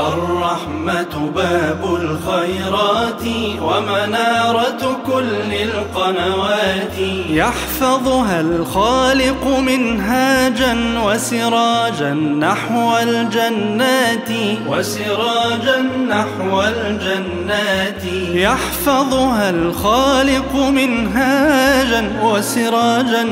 الرحمة باب الخيرات ومنارة كل القنوات يحفظها الخالق منهاجا وسراجا نحو الجنات وسراجا نحو الجنات يحفظها الخالق منهاجا وسراجا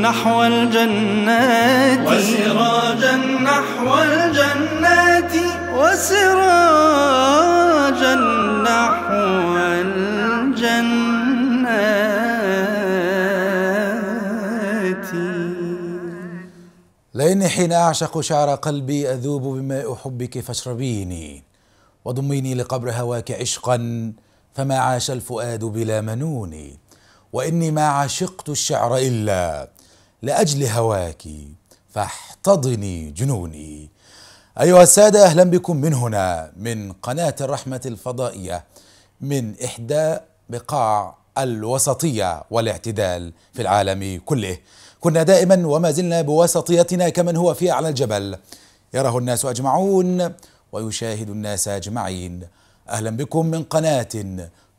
نحو الجنات وسراجا نحو الجنات وسراجا نحو الجنات لأني حين أعشق شعر قلبي أذوب بماء حبك فاشربيني وضميني لقبر هواك عشقا فما عاش الفؤاد بلا منون وإني ما عشقت الشعر إلا لأجل هواك فاحتضني جنوني أيها السادة أهلا بكم من هنا من قناة الرحمة الفضائية من إحدى بقاع الوسطية والاعتدال في العالم كله كنا دائما وما زلنا بوسطيتنا كمن هو في أعلى الجبل يراه الناس أجمعون ويشاهد الناس أجمعين أهلا بكم من قناة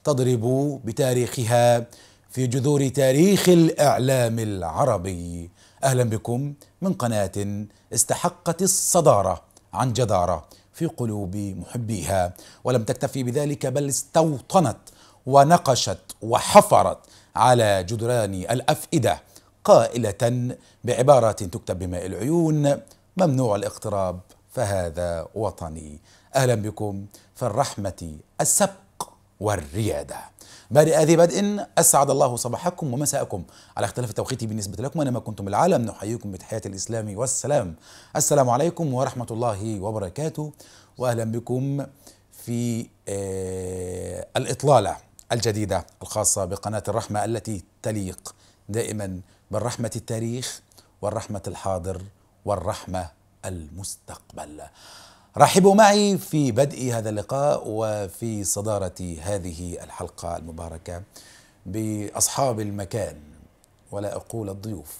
تضرب بتاريخها في جذور تاريخ الإعلام العربي أهلا بكم من قناة استحقت الصدارة عن جدارة في قلوب محبيها ولم تكتفي بذلك بل استوطنت ونقشت وحفرت على جدران الأفئدة قائلة بعبارة تكتب بماء العيون ممنوع الاقتراب فهذا وطني أهلا بكم في الرحمة السبق والرياده بارئ ذي بدء أسعد الله صباحكم ومساءكم على اختلاف التوقيت بالنسبة لكم أينما كنتم العالم نحييكم بتحيات الإسلام والسلام السلام عليكم ورحمة الله وبركاته وأهلا بكم في آه، الإطلالة الجديدة الخاصة بقناة الرحمة التي تليق دائما بالرحمة التاريخ والرحمة الحاضر والرحمة المستقبل رحبوا معي في بدء هذا اللقاء وفي صدارة هذه الحلقة المباركة بأصحاب المكان ولا أقول الضيوف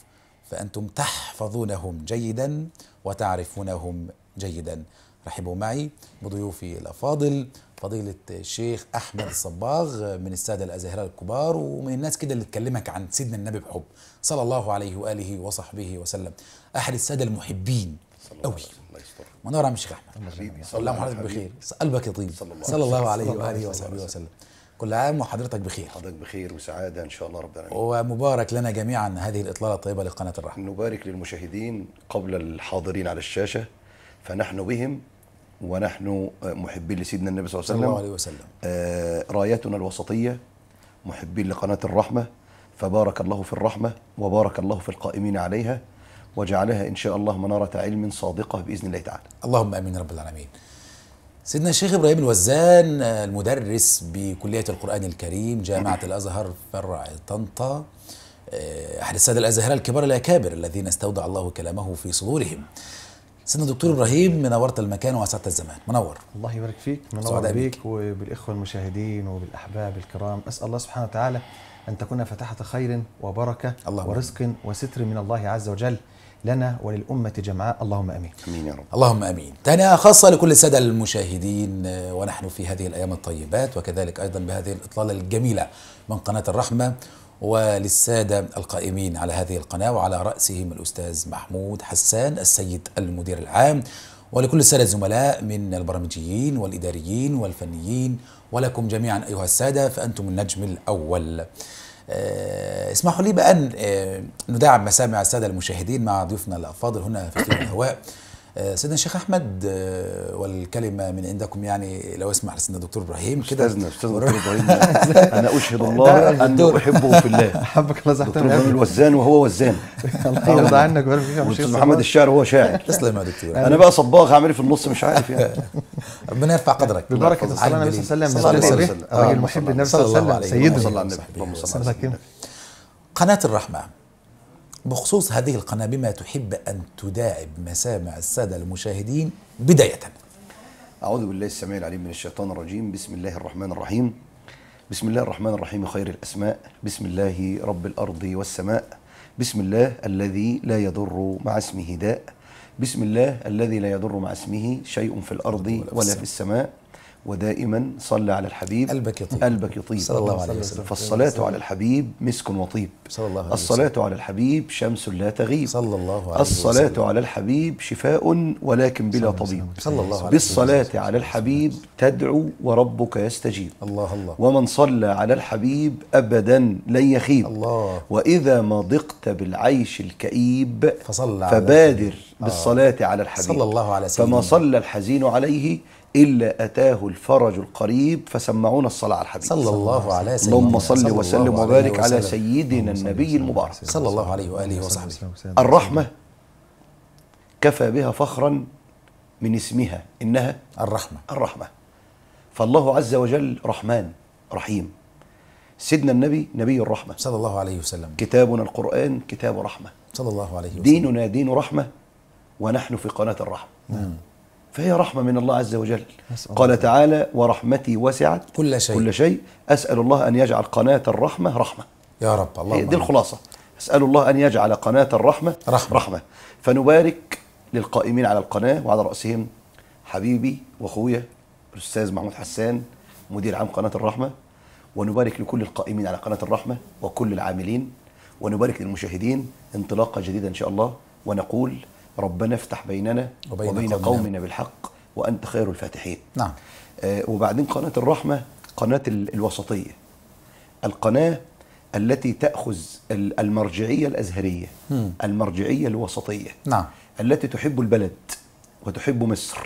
فأنتم تحفظونهم جيدا وتعرفونهم جيدا رحبوا معي بضيوفي الأفاضل فضيلة الشيخ أحمد الصباغ من السادة الأزهراء الكبار ومن الناس كده اللي تكلمك عن سيدنا النبي بحب صلى الله عليه وآله وصحبه وسلم أحد السادة المحبين قوي منور يا الشيخ احمد حبيبي الله عليه بخير قلبك يطيب صلى الله, عليه واله وصحبه وسلم كل عام وحضرتك بخير حضرتك بخير وسعادة إن شاء الله رب العالمين ومبارك لنا جميعا هذه الإطلالة الطيبة لقناة الرحمة نبارك للمشاهدين قبل الحاضرين على الشاشة فنحن بهم ونحن محبين لسيدنا النبي صلى الله عليه وسلم, الله عليه وسلم. آه رايتنا الوسطية محبين لقناة الرحمة فبارك الله في الرحمة وبارك الله في القائمين عليها وجعلها إن شاء الله منارة علم صادقة بإذن الله تعالى اللهم أمين رب العالمين سيدنا الشيخ إبراهيم الوزان المدرس بكلية القرآن الكريم جامعة الأزهر فرع طنطا آه، أحد السادة الأزهرة الكبار الأكابر الذين استودع الله كلامه في صدورهم سيدنا الدكتور ابراهيم منورت المكان واسعت الزمان منور الله يبارك فيك منور بيك وبالاخوه المشاهدين وبالاحباب الكرام اسال الله سبحانه وتعالى ان تكون فتحه خير وبركه الله ورزق وستر من الله عز وجل لنا وللأمة جمعاء اللهم أمين أمين يا رب اللهم أمين تهنئة خاصة لكل السادة المشاهدين آه، ونحن في هذه الأيام الطيبات وكذلك أيضا بهذه الإطلالة الجميلة من قناة الرحمة وللسادة القائمين على هذه القناة وعلى رأسهم الأستاذ محمود حسان السيد المدير العام ولكل السادة الزملاء من البرمجيين والإداريين والفنيين ولكم جميعا أيها السادة فأنتم النجم الأول آه، اسمحوا لي بأن آه، ندعم مسامع السادة المشاهدين مع ضيوفنا الأفاضل هنا في الهواء آه، سيدنا الشيخ احمد آه، والكلمه من عندكم يعني لو اسمح لسيدنا الدكتور ابراهيم كده استاذنا استاذ دكتور ابراهيم انا اشهد الله اني احبه في الله احبك الله يجزاك دكتور ابراهيم الوزان وهو وزان الله يرضى عنك ويبارك محمد الشاعر وهو شاعر تسلم يا دكتور انا بقى صباغ اعمل إيه في النص مش عارف يعني ربنا يرفع قدرك ببركه الصلاه على النبي صلى الله عليه وسلم الراجل محب للنبي صلى الله عليه وسلم سيدنا صلى الله عليه وسلم قناه الرحمه بخصوص هذه القناة بما تحب أن تداعب مسامع السادة المشاهدين بداية أعوذ بالله السميع العليم من الشيطان الرجيم بسم الله الرحمن الرحيم بسم الله الرحمن الرحيم خير الأسماء بسم الله رب الأرض والسماء بسم الله الذي لا يضر مع اسمه داء بسم الله الذي لا يضر مع اسمه شيء في الأرض ولا في السماء ودائما صل على الحبيب قلبك يطيب قلبك يطيب صلى الله عليه وسلم فالصلاة على الحبيب مسك وطيب صلى الله عليه وسلم الصلاة على الحبيب شمس لا تغيب صلى الله عليه وسلم الصلاة على الحبيب شفاء ولكن بلا طبيب صلى الله عليه وسلم بالصلاة على الحبيب تدعو وربك يستجيب الله الله ومن صلى على الحبيب أبدا لن يخيب الله وإذا ما ضقت بالعيش الكئيب فصلى فبادر بالصلاة على الحبيب صلى الله عليه وسلم فما صلى الحزين عليه إلا أتاه الفرج القريب فسمعونا الصلاة على الحبيب صلى الله عليه وسلم اللهم صل وسلم وبارك على سيدنا النبي المبارك صلى الله عليه وآله وصحبه الرحمة كفى بها فخرا من اسمها إنها الرحمة الرحمة فالله عز وجل رحمن رحيم سيدنا النبي نبي الرحمة صلى الله عليه وسلم كتابنا القرآن كتاب رحمة صلى الله عليه وسلم ديننا دين رحمة ونحن في قناة الرحمة نعم فهي رحمة من الله عز وجل قال تعالى ورحمتي وسعت كل شيء كل شيء أسأل الله أن يجعل قناة الرحمة رحمة يا رب الله دي الخلاصة أسأل الله أن يجعل قناة الرحمة رحمة, رحمة. فنبارك للقائمين على القناة وعلى رأسهم حبيبي وأخويا الأستاذ محمود حسان مدير عام قناة الرحمة ونبارك لكل القائمين على قناة الرحمة وكل العاملين ونبارك للمشاهدين انطلاقة جديدة إن شاء الله ونقول ربنا افتح بيننا وبين, وبين قومنا, قومنا بالحق وأنت خير الفاتحين نعم آه وبعدين قناة الرحمة قناة الوسطية القناة التي تأخذ المرجعية الأزهرية م. المرجعية الوسطية نعم التي تحب البلد وتحب مصر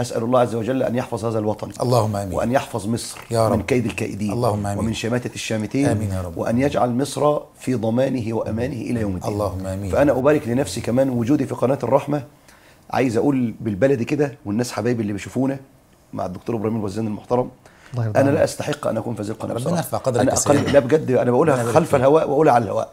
أسأل الله عز وجل أن يحفظ هذا الوطن اللهم آمين وأن يحفظ مصر يا رب من كيد الكائدين اللهم آمين ومن شماتة الشامتين آمين يا رب وأن يجعل مصر في ضمانه وأمانه إلى يوم الدين اللهم آمين فأنا أبارك لنفسي كمان وجودي في قناة الرحمة عايز أقول بالبلدي كده والناس حبايبي اللي بيشوفونا مع الدكتور إبراهيم الوزان المحترم انا لا استحق ان اكون في هذه القناه بصراحه ربنا يرفع قدرك انا أقل لا بجد انا بقولها خلف الهواء واقولها على الهواء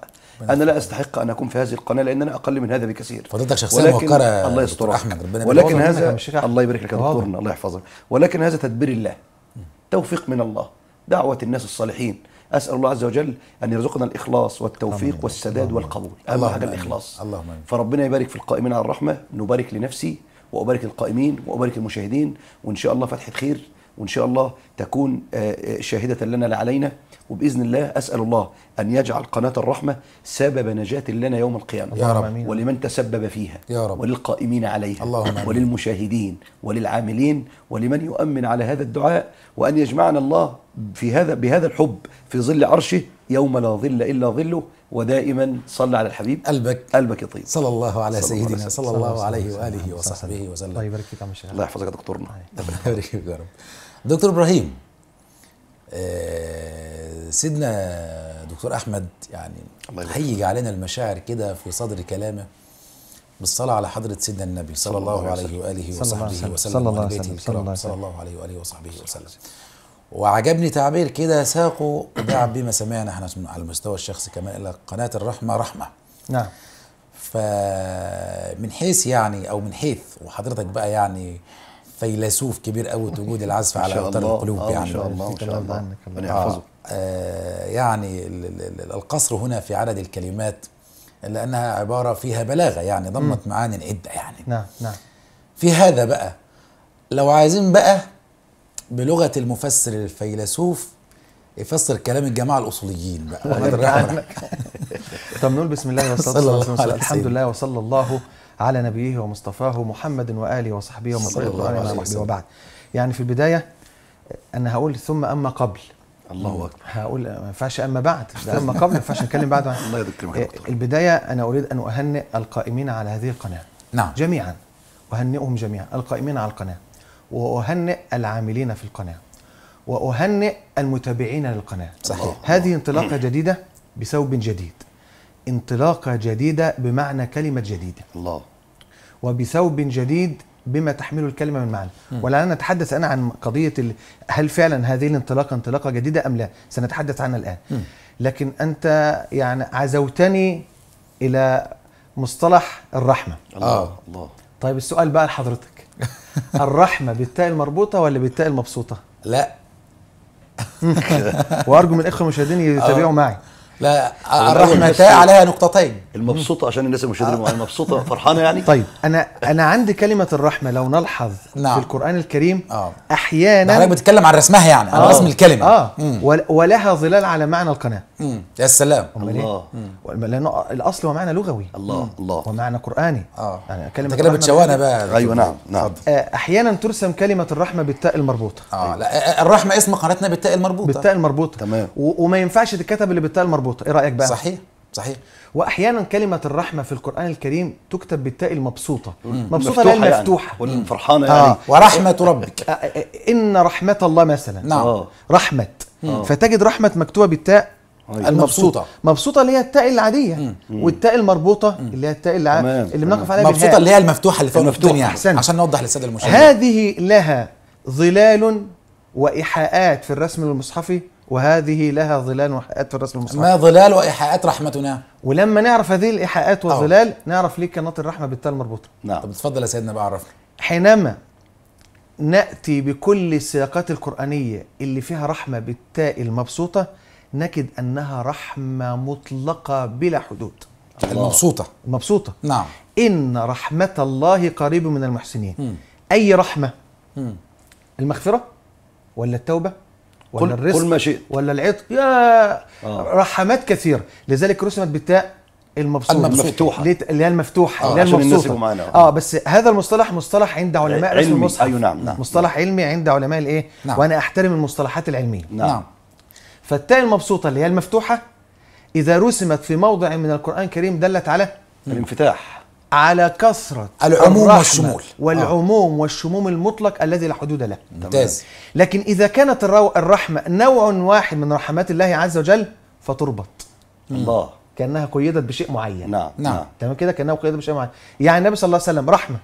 انا لا استحق ان اكون في هذه القناه لان انا اقل من هذا بكثير فضلتك شخصيه موقره الله يستر احمد ربنا ولكن هذا الله يبارك لك يا دكتورنا الله يحفظك ولكن هذا تدبير الله توفيق من الله دعوه الناس الصالحين اسال الله عز وجل ان يرزقنا الاخلاص والتوفيق والسداد والقبول اهم حاجه الاخلاص اللهم فربنا يبارك في القائمين على الرحمه نبارك لنفسي وابارك القائمين وابارك المشاهدين وان شاء الله فتحه خير وإن شاء الله تكون آه، آه، شاهدة لنا لا علينا وبإذن الله أسأل الله أن يجعل قناة الرحمة سبب نجاة لنا يوم القيامة يا رب. ولمن تسبب فيها يا رب. وللقائمين عليها اللهم وللمشاهدين وللعاملين ولمن يؤمن على هذا الدعاء وأن يجمعنا الله في هذا بهذا الحب في ظل عرشه يوم لا ظل إلا ظله ودائما صل على الحبيب قلبك قلبك طيب صلى الله على صلى سيدنا صلى الله عليه وآله وصحبه وسلم الله يبارك فيك يا الله يحفظك يا دكتورنا الله يبارك فيك يا رب دكتور ابراهيم آه، سيدنا دكتور احمد يعني هيج علينا المشاعر كده في صدر كلامه بالصلاة على حضرة سيدنا النبي صلى الله عليه وآله وصحبه وسلم الله عليه وسلم صلى الله عليه وآله وصحبه وسلم وعجبني تعبير كده ساقه دع بما سمعنا احنا على المستوى الشخصي كمان إلى قناة الرحمة رحمة نعم فمن حيث يعني أو من حيث وحضرتك بقى يعني فيلسوف كبير قوي وجود العزف على اوتار القلوب آه، يعني ان شاء الله ان شاء الله ربنا يحفظه آه, آه، يعني القصر هنا في عدد الكلمات لانها عباره فيها بلاغه يعني ضمت معان عده يعني نعم نعم في هذا بقى لو عايزين بقى بلغه المفسر الفيلسوف يفسر كلام الجماعه الاصوليين بقى طب نقول بسم الله والصلاه والسلام الحمد لله وصلى الله على نبيه ومصطفاه محمد واله وصحبه ومن الله عليه وبعد وبعد يعني في البدايه انا هقول ثم اما قبل الله اكبر هقول ما ينفعش اما بعد اما قبل ما ينفعش نتكلم بعد الله يذكرك آه، البدايه انا اريد ان اهنئ القائمين على هذه القناه نعم جميعا اهنئهم جميعا القائمين على القناه واهنئ العاملين في القناه واهنئ المتابعين للقناه صحيح هذه انطلاقه جديده بثوب جديد انطلاقة جديدة بمعنى كلمة جديدة الله وبثوب جديد بما تحمله الكلمة من معنى ولا نتحدث أنا عن قضية هل فعلا هذه الانطلاقة انطلاقة جديدة أم لا سنتحدث عنها الآن م. لكن أنت يعني عزوتني إلى مصطلح الرحمة الله آه. الله طيب السؤال بقى لحضرتك الرحمة بالتاء المربوطة ولا بالتاء المبسوطة؟ لا وارجو من الاخوه المشاهدين يتابعوا آه. معي لا تاء عليها نقطتين المبسوطه عشان الناس آه. مش المبسوطه فرحانه يعني طيب انا انا عندي كلمه الرحمه لو نلحظ نعم. في القران الكريم آه. احيانا انا بتكلم عن رسمها يعني عن على آه. رسم الكلمه اه ولها ظلال على معنى القناه مم. يا سلام إيه؟ الله إيه؟ لانه الاصل هو معنى لغوي الله الله ومعنى قراني اه يعني كلمه كده بتشوهنا بقى ايوه نعم نعم آه، احيانا ترسم كلمه الرحمه بالتاء المربوطه اه لا الرحمه اسم قناتنا بالتاء المربوطه بالتاء المربوطه تمام وما ينفعش تتكتب اللي بالتاء المربوطه مربوطه ايه رايك بقى صحيح صحيح واحيانا كلمه الرحمه في القران الكريم تكتب بالتاء المبسوطه مم. مبسوطه لا المفتوحه يعني. آه. يعني ورحمه ربك آه،, آه،, آه. ان رحمه الله مثلا نعم آه. رحمه آه. فتجد رحمه مكتوبه بالتاء آه، المبسوطه مبسوطه اللي هي التاء العاديه والتاء المربوطه اللي هي التاء اللي, اللي بنقف عليها مبسوطه اللي هي المفتوحه اللي فوق الدنيا احسن عشان نوضح للساده المشاهدين هذه لها ظلال وايحاءات في الرسم المصحفي وهذه لها ظلال وإيحاءات في الرسم المصحف ما ظلال وإيحاءات رحمتنا ولما نعرف هذه الإيحاءات آه. والظلال أوه. نعرف ليه كانت الرحمة بالتاء المربوطة نعم طب اتفضل يا سيدنا بقى عرفنا حينما نأتي بكل السياقات القرآنية اللي فيها رحمة بالتاء المبسوطة نجد أنها رحمة مطلقة بلا حدود يعني المبسوطة المبسوطة نعم إن رحمة الله قريب من المحسنين م. أي رحمة م. المغفرة ولا التوبة ولا كل الرزق كل ما شئت ولا العتق يا آه. رحمات كثيره لذلك رسمت بالتاء المبسوطه المفتوحه اللي هي المفتوحه آه، اللي هي المبسوطه اه بس هذا المصطلح مصطلح عند علماء رسم المصحف ايوه نعم نعم مصطلح نعم. علمي عند علماء الايه نعم. وانا احترم المصطلحات العلميه نعم, نعم. فالتاء المبسوطه اللي هي المفتوحه اذا رسمت في موضع من القران الكريم دلت على الانفتاح على كثرة العموم والشمول آه. والعموم آه. والشموم المطلق الذي لا حدود له ممتاز لكن إذا كانت الرحمة نوع واحد من رحمات الله عز وجل فتربط الله كأنها قيدت بشيء معين نعم،, نعم نعم تمام كده كأنها قيدت بشيء معين يعني النبي صلى الله عليه وسلم رحمة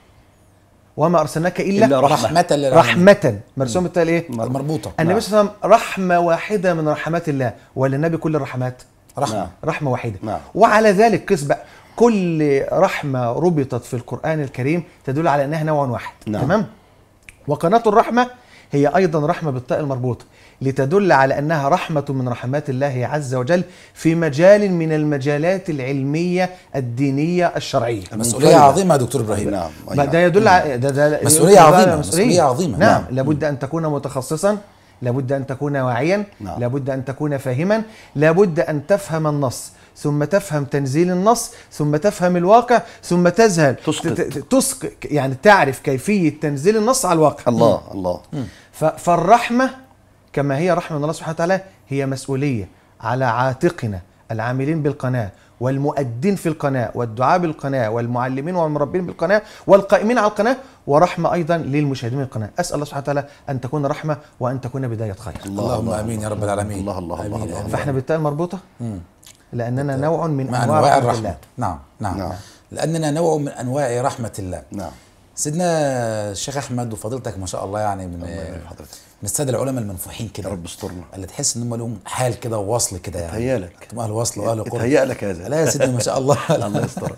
وما أرسلناك إلا, إلا رحمة رحمة مرسومة رحمة إيه؟ مربوطة النبي نعم. صلى الله عليه وسلم رحمة واحدة من رحمات الله وللنبي كل الرحمات رحمة نعم. رحمة واحدة نعم. وعلى ذلك قس بقى كل رحمة ربطت في القرآن الكريم تدل على أنها نوع واحد نعم. تمام؟ وقناة الرحمة هي أيضا رحمة بالطاء المربوطة لتدل على أنها رحمة من رحمات الله عز وجل في مجال من المجالات العلمية الدينية الشرعية مسؤولية عظيمة يا دكتور إبراهيم نعم ده يدل نعم. على ده ده مسؤولية عظيمة مسؤولية عظيمة نعم, نعم. لابد أن تكون متخصصا لابد أن تكون واعيا نعم. لابد أن تكون فاهما لابد أن تفهم النص ثم تفهم تنزيل النص ثم تفهم الواقع ثم تذهب تسقط يعني تعرف كيفية تنزيل النص على الواقع الله م. الله م. فالرحمة كما هي رحمة الله سبحانه وتعالى هي مسؤولية على عاتقنا العاملين بالقناة والمؤدين في القناة والدعاء بالقناة والمعلمين والمربين بالقناة والقائمين على القناة ورحمة أيضا للمشاهدين القناة أسأل الله سبحانه وتعالى أن تكون رحمة وأن تكون بداية خير اللهم, اللهم آمين يا رب العالمين الله الله, الله, الله, الله, الله فإحنا بالتالي مربوطة لأننا نوع من أنواع, أنواع رحمة الرحمة الله. نعم, نعم نعم لأننا نوع من أنواع رحمة الله نعم سيدنا الشيخ أحمد وفضيلتك ما شاء الله يعني من حضرتك من الساده العلماء المنفوحين كده رب استرنا اللي تحس ان هم لهم حال كده ووصل كده يعني تهيالك لك اهل وصل واهل قرب تهيأ لك هذا لا يا سيدي ما شاء الله الله يسترك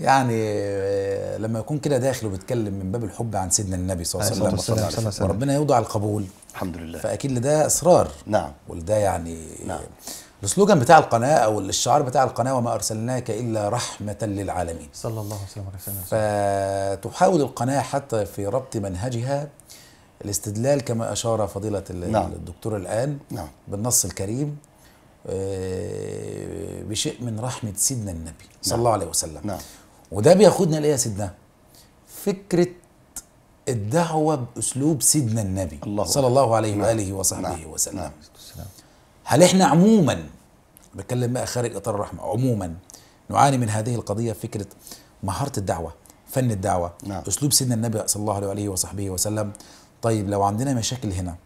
يعني آه، لما يكون كده داخل وبيتكلم من باب الحب عن سيدنا النبي صلى الله عليه وسلم وربنا يوضع القبول الحمد لله فاكيد لده اصرار نعم ولده يعني نعم السلوجان بتاع القناه او الشعار بتاع القناه وما ارسلناك الا رحمه للعالمين صلى الله عليه وسلم فتحاول القناه حتى في ربط منهجها الاستدلال كما اشار فضيله نعم. الدكتور الان نعم. بالنص الكريم آه، بشيء من رحمه سيدنا النبي نعم. صلى الله عليه وسلم نعم. وده بياخدنا لايه يا سيدنا فكره الدعوه باسلوب سيدنا النبي الله صلى الله عليه نعم. واله وصحبه نعم. وسلم نعم. هل احنا عموما بتكلم بقى خارج اطار الرحمه عموما نعاني من هذه القضيه فكره مهاره الدعوه فن الدعوه نعم. اسلوب سيدنا النبي صلى الله عليه وصحبه وسلم طيب لو عندنا مشاكل هنا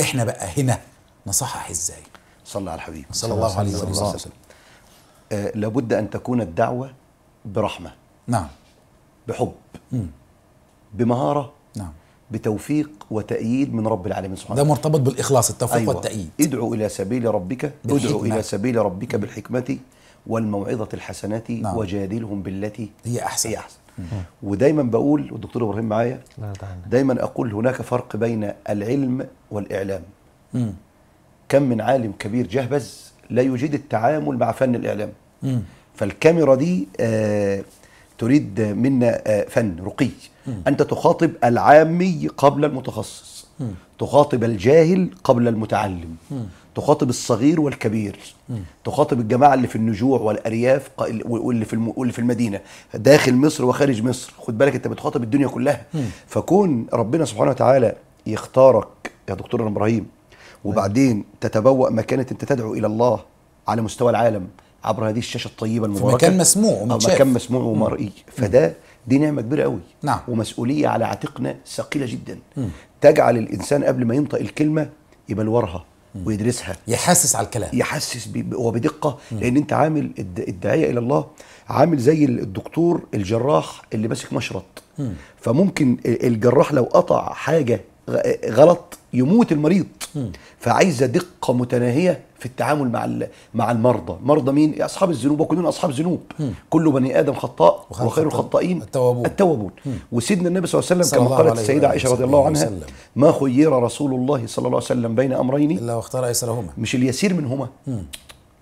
احنا بقى هنا نصحح ازاي صلى على الحبيب صلى الله عليه وسلم آه لابد ان تكون الدعوه برحمه نعم بحب مم. بمهاره بتوفيق وتأييد من رب العالمين سبحانه وتعالى ده مرتبط بالإخلاص التوفيق أيوة. والتأييد ادعو إلى سبيل ربك بالحكمة. ادعو إلى سبيل ربك بالحكمة والموعظة الحسنة نعم. وجادلهم بالتي هي أحسن, هي أحسن. ودايما بقول والدكتور إبراهيم معايا دايما أقول هناك فرق بين العلم والإعلام مم. كم من عالم كبير جهبز لا يجيد التعامل مع فن الإعلام مم. فالكاميرا دي آه تريد منا آه فن رقي أنت تخاطب العامي قبل المتخصص تخاطب الجاهل قبل المتعلم تخاطب الصغير والكبير تخاطب الجماعة اللي في النجوع والأرياف واللي في واللي في المدينة داخل مصر وخارج مصر خد بالك أنت بتخاطب الدنيا كلها فكون ربنا سبحانه وتعالى يختارك يا دكتور إبراهيم وبعدين تتبوأ مكانة أنت تدعو إلى الله على مستوى العالم عبر هذه الشاشه الطيبه المباركه في مكان مسموع ومتشاف مكان مسموع ومرئي فده دي نعمه كبيره قوي نعم. ومسؤوليه على عاتقنا ثقيله جدا م. تجعل الانسان قبل ما ينطق الكلمه يبقى وراها ويدرسها يحسس على الكلام يحسس وبدقه لان انت عامل الداعيه الى الله عامل زي الدكتور الجراح اللي ماسك مشرط م. فممكن الجراح لو قطع حاجه غلط يموت المريض فعايزه دقه متناهيه في التعامل مع مع المرضى مرضى مين اصحاب الذنوب وكلنا اصحاب ذنوب كل بني ادم خطاء وخير الخطائين التوابون التوابون وسيدنا النبي صلى الله عليه وسلم كما قالت السيده عائشه رضي الله عنها ما خير رسول الله صلى الله عليه وسلم بين امرين الا واختار ايسرهما مش اليسير منهما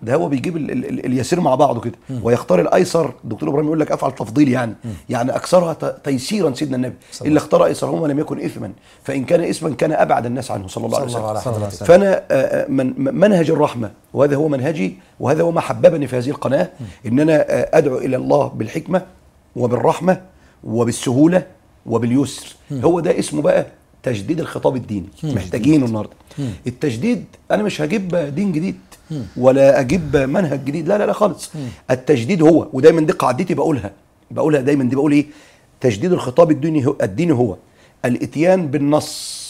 ده هو بيجيب ال ال ال اليسير مع بعضه كده ويختار الايسر الدكتور ابراهيم يقول لك افعل تفضيل يعني م. يعني اكثرها تيسيرا سيدنا النبي صلح. اللي اختار ايسرهما لم يكن اثما فان كان اثما كان ابعد الناس عنه صلى الله عليه وسلم صلح صلح فانا آه، آه، من منهج الرحمه وهذا هو منهجي وهذا هو ما حببني في هذه القناه م. ان انا آه، ادعو الى الله بالحكمه وبالرحمه وبالسهوله وباليسر م. هو ده اسمه بقى تجديد الخطاب الديني محتاجينه النهارده التجديد انا مش هجيب دين جديد ولا اجيب منهج جديد لا لا لا خالص التجديد هو ودايما دي قاعدتي بقولها بقولها دايما دي بقول ايه تجديد الخطاب الديني هو, الديني هو الاتيان بالنص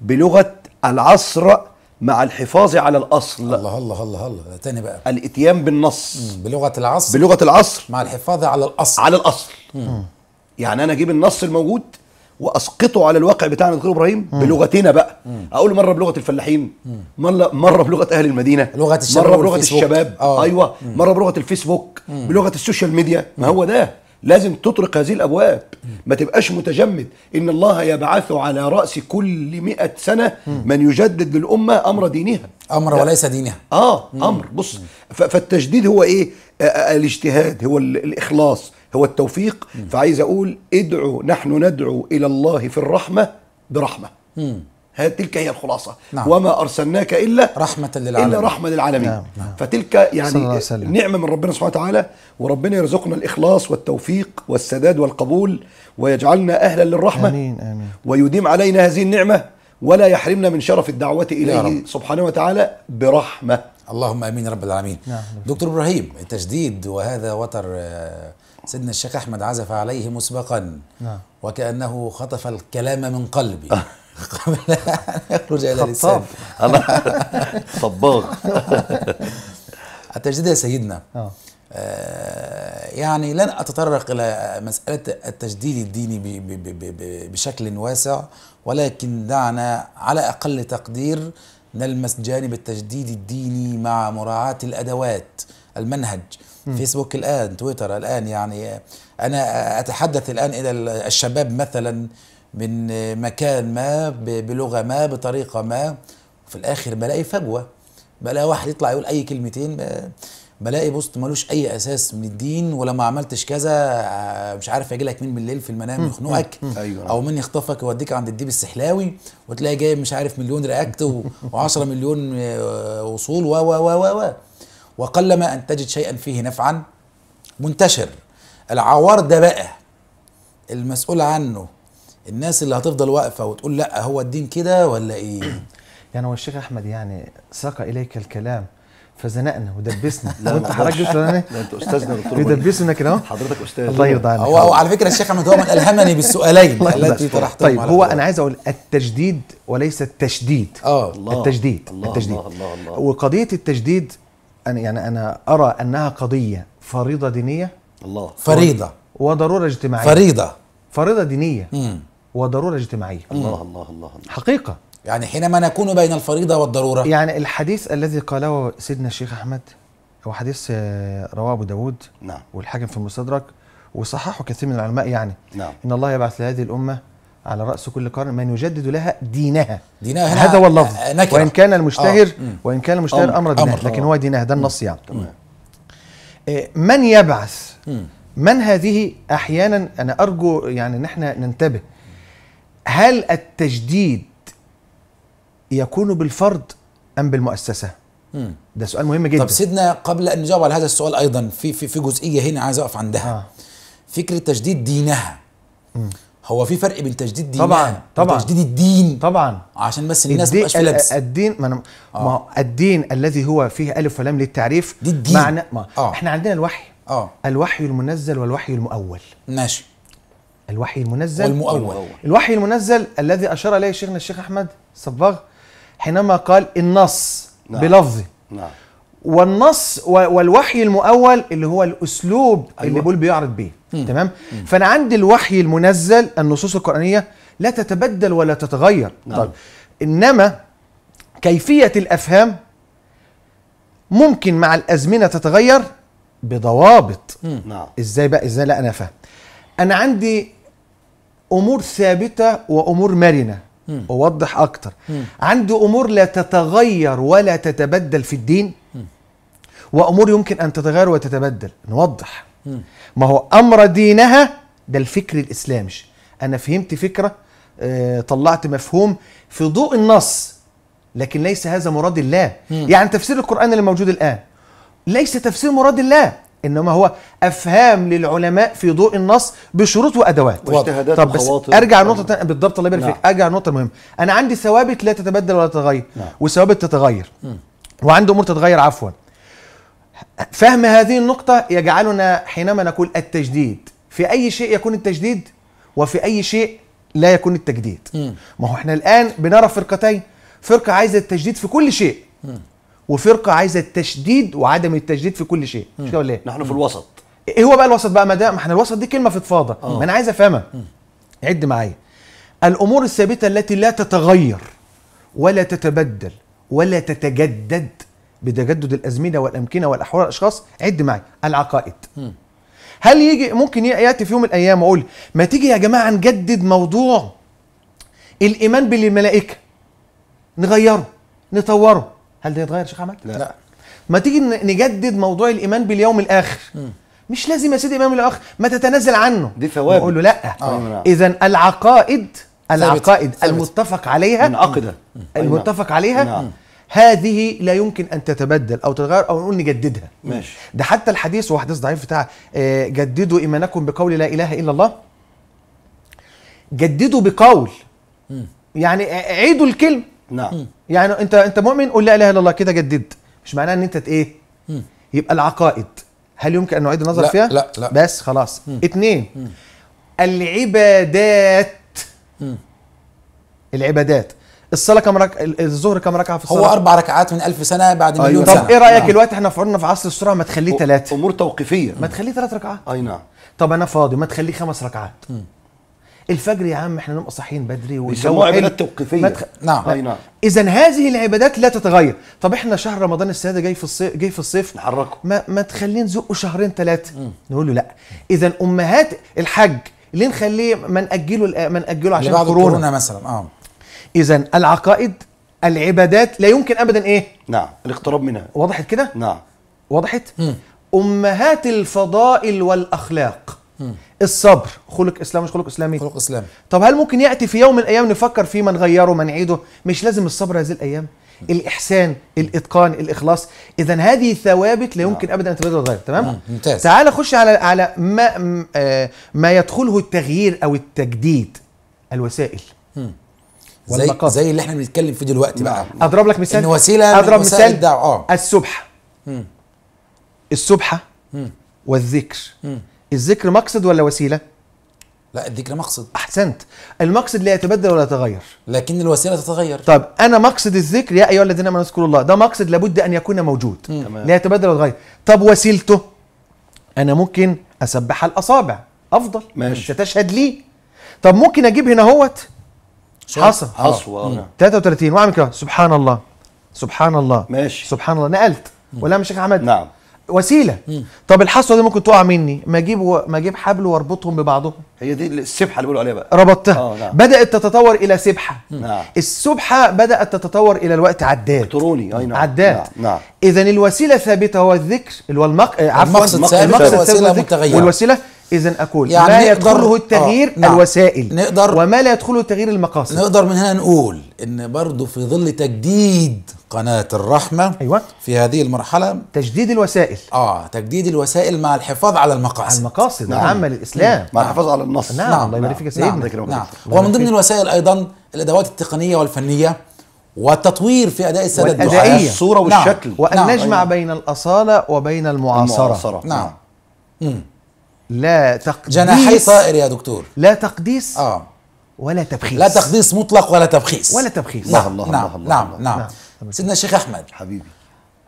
بلغه العصر مع الحفاظ على الاصل الله الله الله الله تاني بقى الاتيان بالنص بلغه العصر بلغه العصر مع الحفاظ على الاصل على الاصل مم. يعني انا اجيب النص الموجود واسقطه على الواقع بتاعنا دكتور ابراهيم مم. بلغتنا بقى مم. اقول مره بلغه الفلاحين مره مره بلغه اهل المدينه لغه الشباب مره بلغه الشباب آه. ايوه مم. مره بلغه الفيسبوك مم. بلغه السوشيال ميديا ما هو ده لازم تطرق هذه الابواب ما تبقاش متجمد ان الله يبعث على راس كل مئة سنه من يجدد للامه امر دينها امر ده. وليس دينها اه امر بص فالتجديد هو ايه الاجتهاد هو الاخلاص هو التوفيق فعايز اقول ادعو نحن ندعو الى الله في الرحمه برحمه م. تلك هي الخلاصه نعم. وما ارسلناك الا رحمه للعالمين الا رحمه للعالمين نعم. نعم. فتلك يعني نعمه من ربنا سبحانه وتعالى وربنا يرزقنا الاخلاص والتوفيق والسداد والقبول ويجعلنا اهلا للرحمه امين امين ويديم علينا هذه النعمه ولا يحرمنا من شرف الدعوه اليه سبحانه وتعالى برحمه اللهم امين رب العالمين نعم. دكتور ابراهيم تجديد وهذا وتر آه سيدنا الشيخ أحمد عزف عليه مسبقا نعم. وكأنه خطف الكلام من قلبي آه. قبل أن يخرج إلى لساني صباغ التجديد يا سيدنا آه. آه. يعني لن أتطرق إلى مسألة التجديد الديني ب ب ب بشكل واسع ولكن دعنا على أقل تقدير نلمس جانب التجديد الديني مع مراعاة الأدوات المنهج فيسبوك الآن تويتر الآن يعني أنا أتحدث الآن إلى الشباب مثلا من مكان ما بلغة ما بطريقة ما وفي الآخر بلاقي فجوة بلاقي واحد يطلع يقول أي كلمتين بلاقي بوست ملوش أي أساس من الدين ولما عملتش كذا آه، مش عارف يجي لك مين بالليل في المنام يخنقك أيوة. أو مين يخطفك يوديك عند الديب السحلاوي وتلاقي جايب مش عارف مليون رياكت و10 مليون آه، وصول و و و و, و. وقلما أن تجد شيئا فيه نفعا منتشر العوار ده بقى المسؤول عنه الناس اللي هتفضل واقفة وتقول لا هو الدين كده ولا ايه يعني هو الشيخ أحمد يعني ساق إليك الكلام فزنقنا ودبسنا لا انت حضرتك انا انت استاذنا دكتور يدبسنا كده اهو حضرتك استاذ الله يرضى عليك هو على فكره الشيخ احمد هو من الهمني بالسؤالين طيب، التي طيب، طرحتهم طيب هو انا عايز اقول التجديد وليس التشديد اه الله التجديد الله التجديد الله الله الله وقضيه التجديد أنا يعني أنا أرى أنها قضية فريضة دينية الله فريضة وضرورة اجتماعية فريضة فريضة دينية مم. وضرورة اجتماعية الله الله الله حقيقة يعني حينما نكون بين الفريضة والضرورة يعني الحديث الذي قاله سيدنا الشيخ أحمد هو حديث آه، رواه أبو داود نعم والحاكم في المستدرك وصححه كثير من العلماء يعني نعم إن الله يبعث لهذه الأمة على رأس كل قرن من يجدد لها دينها دينها يعني هذا هو اللفظ آه، وإن كان المشتهر آه. وإن كان المشتهر أمر دينها لكن آه. هو دينها ده النص يعني تمام آه، من يبعث من هذه أحيانا أنا أرجو يعني ان احنا ننتبه هل التجديد يكون بالفرد أم بالمؤسسة؟ ده سؤال مهم جدا طب سيدنا قبل أن نجاوب على هذا السؤال أيضا في في في جزئية هنا عايز أقف عندها آه. فكرة تجديد دينها مم. هو في فرق بين تجديد دين طبعا طبعا تجديد الدين طبعا عشان بس الناس ما تبقاش لبس الدين ما, أنا آه. ما الدين الذي هو فيه الف ولام للتعريف دي الدين معنى ما آه. احنا عندنا الوحي آه. الوحي المنزل والوحي المؤول ماشي الوحي المنزل والمؤول الوحي المنزل الذي اشار اليه شيخنا الشيخ احمد صباغ حينما قال النص نعم. بلفظه نعم والنص والوحي المؤول اللي هو الاسلوب أيوة. اللي بول بيعرض بيه مم. تمام مم. فانا عندي الوحي المنزل النصوص القرانيه لا تتبدل ولا تتغير نعم. طيب انما كيفيه الافهام ممكن مع الازمنه تتغير بضوابط نعم ازاي بقى ازاي لا انا فاهم انا عندي امور ثابته وامور مرنه اوضح اكتر مم. عندي امور لا تتغير ولا تتبدل في الدين وامور يمكن ان تتغير وتتبدل نوضح ما هو امر دينها ده الفكر الاسلامي انا فهمت فكره آه، طلعت مفهوم في ضوء النص لكن ليس هذا مراد الله يعني تفسير القران اللي موجود الان ليس تفسير مراد الله انما هو افهام للعلماء في ضوء النص بشروط وادوات واجتهادات طب بس ارجع نقطه تانية بالضبط الله يبارك فيك نعم. ارجع نقطه مهمه انا عندي ثوابت لا تتبدل ولا تتغير نعم. وثوابت تتغير وعندي امور تتغير عفوا فهم هذه النقطة يجعلنا حينما نقول التجديد في أي شيء يكون التجديد وفي أي شيء لا يكون التجديد ما هو احنا الآن بنرى فرقتين فرقة عايزة التجديد في كل شيء وفرقة عايزة التشديد وعدم التجديد في كل شيء مش ولا ايه؟ نحن في الوسط ايه هو بقى الوسط بقى ما ده ما احنا الوسط دي كلمة فضفاضة آه. ما أنا عايز أفهمها عد معايا الأمور الثابتة التي لا تتغير ولا تتبدل ولا تتجدد بتجدد الازمنه والامكنه والاحوال الاشخاص عد معي العقائد هل يجي ممكن ياتي في يوم من الايام واقول ما تيجي يا جماعه نجدد موضوع الايمان بالملائكه نغيره نطوره هل ده يتغير يا شيخ احمد لا. لا ما تيجي نجدد موضوع الايمان باليوم الاخر م. مش لازم يا سيدي امام الاخر ما تتنازل عنه دي ثواب نقول له لا آه. آه. نعم. اذا العقائد العقائد ثابت. المتفق عليها العقده المتفق عليها نعم. نعم. هذه لا يمكن ان تتبدل او تتغير او نقول نجددها ماشي ده حتى الحديث هو حديث ضعيف بتاع آه، جددوا ايمانكم بقول لا اله الا الله جددوا بقول م. يعني عيدوا الكلمه نعم يعني انت انت مؤمن قول لا اله الا الله كده جددت مش معناه ان انت ايه يبقى العقائد هل يمكن ان نعيد النظر لا فيها لا لا بس خلاص م. اتنين م. العبادات م. العبادات الصلاه كام الظهر كام ركعه في الصلاه هو اربع ركعات من ألف سنه بعد أيوة. مليون أيوة. سنه طب ايه رايك نعم. دلوقتي احنا في عمرنا في عصر السرعه ما تخليه ثلاثه امور توقيفيه ما تخليه ثلاث ركعات اي نعم طب انا فاضي ما تخليه خمس ركعات م. الفجر يا عم احنا نبقى صاحيين بدري بيسموها عبادات توقيفيه مدخ... نعم اي نعم اذا هذه العبادات لا تتغير طب احنا شهر رمضان السادة جاي في الصيف جاي في الصيف نحركه ما, ما تخليه نزقه شهرين ثلاثه نقول له لا اذا امهات الحج ليه نخليه ما ناجله ما ناجله عشان كورونا مثلا اه اذا العقائد العبادات لا يمكن ابدا ايه نعم الاقتراب منها وضحت كده نعم وضحت مم. امهات الفضائل والاخلاق مم. الصبر خلق اسلامي مش خلق اسلامي خلق اسلامي طب هل ممكن ياتي في يوم من الايام نفكر فيه ما نغيره ما نعيده مش لازم الصبر هذه الايام مم. الاحسان الاتقان الاخلاص اذا هذه ثوابت لا يمكن نعم. ابدا ان تتغير تمام ممتاز تعال خش على على ما آه، ما يدخله التغيير او التجديد الوسائل زي زي اللي احنا بنتكلم فيه دلوقتي بقى اضرب لك مثال ان وسيله اضرب من مثال اه السبحه السبحه والذكر مم. الذكر مقصد ولا وسيله لا الذكر مقصد احسنت المقصد لا يتبدل ولا يتغير لكن الوسيله تتغير طب انا مقصد الذكر يا ايها الذين امنوا اذكروا الله ده مقصد لابد ان يكون موجود مم. لا يتبدل ولا يتغير طب وسيلته انا ممكن اسبح الاصابع افضل ماشي تشهد لي طب ممكن اجيب هنا هوت حصى حصوى 33 واعمل كده سبحان الله سبحان الله ماشي سبحان الله نقلت ولا مش احمد نعم وسيله مم. طب الحصوه دي ممكن تقع مني ما اجيب و... ما اجيب حبل واربطهم ببعضهم هي دي السبحه اللي بيقولوا عليها بقى ربطتها آه، نعم. بدات تتطور الى سبحه نعم. السبحه بدات تتطور الى الوقت عداد الكتروني اي نعم عداد نعم, نعم. اذا الوسيله ثابته هو الذكر والمق... عفوا المقصد ثابت والوسيله متغيره والوسيله إذا أقول يعني ما يدخله آه، التغيير آه الوسائل نقدر وما لا يدخله التغيير المقاصد نقدر من هنا نقول إن برضه في ظل تجديد قناة الرحمة أيوة في هذه المرحلة تجديد الوسائل آه تجديد الوسائل مع الحفاظ على المقاصد على المقاصد نعم. العامة للإسلام مع الحفاظ على النص نعم, نعم. الله يبارك نعم. فيك يا سيدنا نعم. نعم. ومن ضمن الوسائل أيضا الأدوات التقنية والفنية والتطوير في اداء الساده الدعاه الصوره نعم. والشكل نعم. وان نعم. نجمع أيوة. بين الاصاله وبين المعاصره, المعاصرة. نعم, نعم. لا تقديس جناحي طائر يا دكتور لا تقديس اه ولا تبخيس لا تقديس مطلق ولا تبخيس ولا تبخيس الله الله نعم الله نعم الله نعم, نعم, نعم سيدنا الشيخ احمد حبيبي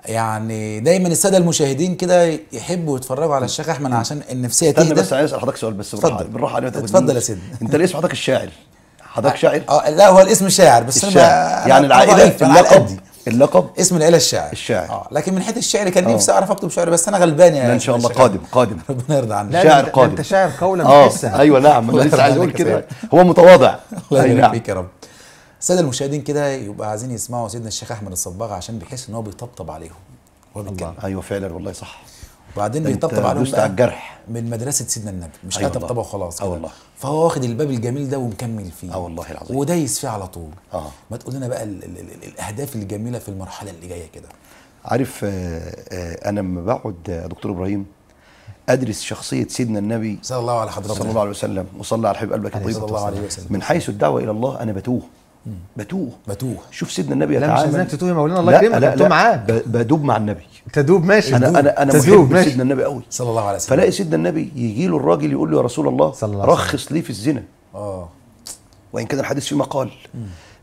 يعني دايما الساده المشاهدين كده يحبوا يتفرجوا على الشيخ احمد نعم. عشان النفسيه تهدى بس عايز اسال حضرتك سؤال بس اتفضل بالراحه عليك اتفضل يا سيدي انت ليه حضرتك الشاعر حضرتك آه، شاعر؟ اه لا هو الاسم شاعر بس الشاعر. يعني انا يعني العائله اللقب اللقب اسم العيله الشاعر الشاعر اه لكن من حيث الشعر كان نفسي آه. اعرف اكتب شعر بس انا غلبان يعني ان شاء الله قادم قادم ربنا يرضى عنك شاعر قادم انت شاعر قولا آه. ايوه نعم انا لسه عايز اقول كده هو متواضع الله يبارك نعم. فيك يا رب الساده المشاهدين كده يبقى عايزين يسمعوا سيدنا الشيخ احمد الصباغ عشان بيحس ان هو بيطبطب عليهم هو بيتكلم ايوه فعلا والله صح وبعدين بيطبطب عليهم بقى على الجرح من مدرسه سيدنا النبي مش أيوة طبطبه وخلاص اه والله فهو واخد الباب الجميل ده ومكمل فيه اه والله العظيم ودايس فيه على طول اه ما تقول لنا بقى الـ الـ الـ الاهداف الجميله في المرحله اللي جايه كده عارف آه، آه، انا لما بقعد يا آه، دكتور ابراهيم ادرس شخصيه سيدنا النبي صلى الله على حضرته صلى الله عليه وسلم وصلى على حبيب قلبك الطيب صلى الله عليه وسلم من حيث الدعوه الى الله انا بتوه بتوه بتوه شوف سيدنا النبي لا مش لازم تتوه يا مولانا الله يكرمك لا لا, لا, لا معاه بدوب مع النبي تدوب ماشي انا انا انا محب ماشي سيدنا النبي قوي صلى الله عليه وسلم فلاقي سيدنا النبي يجي له الراجل يقول له يا رسول الله صلى الله رخص لي في الزنا اه وان كان الحديث فيه مقال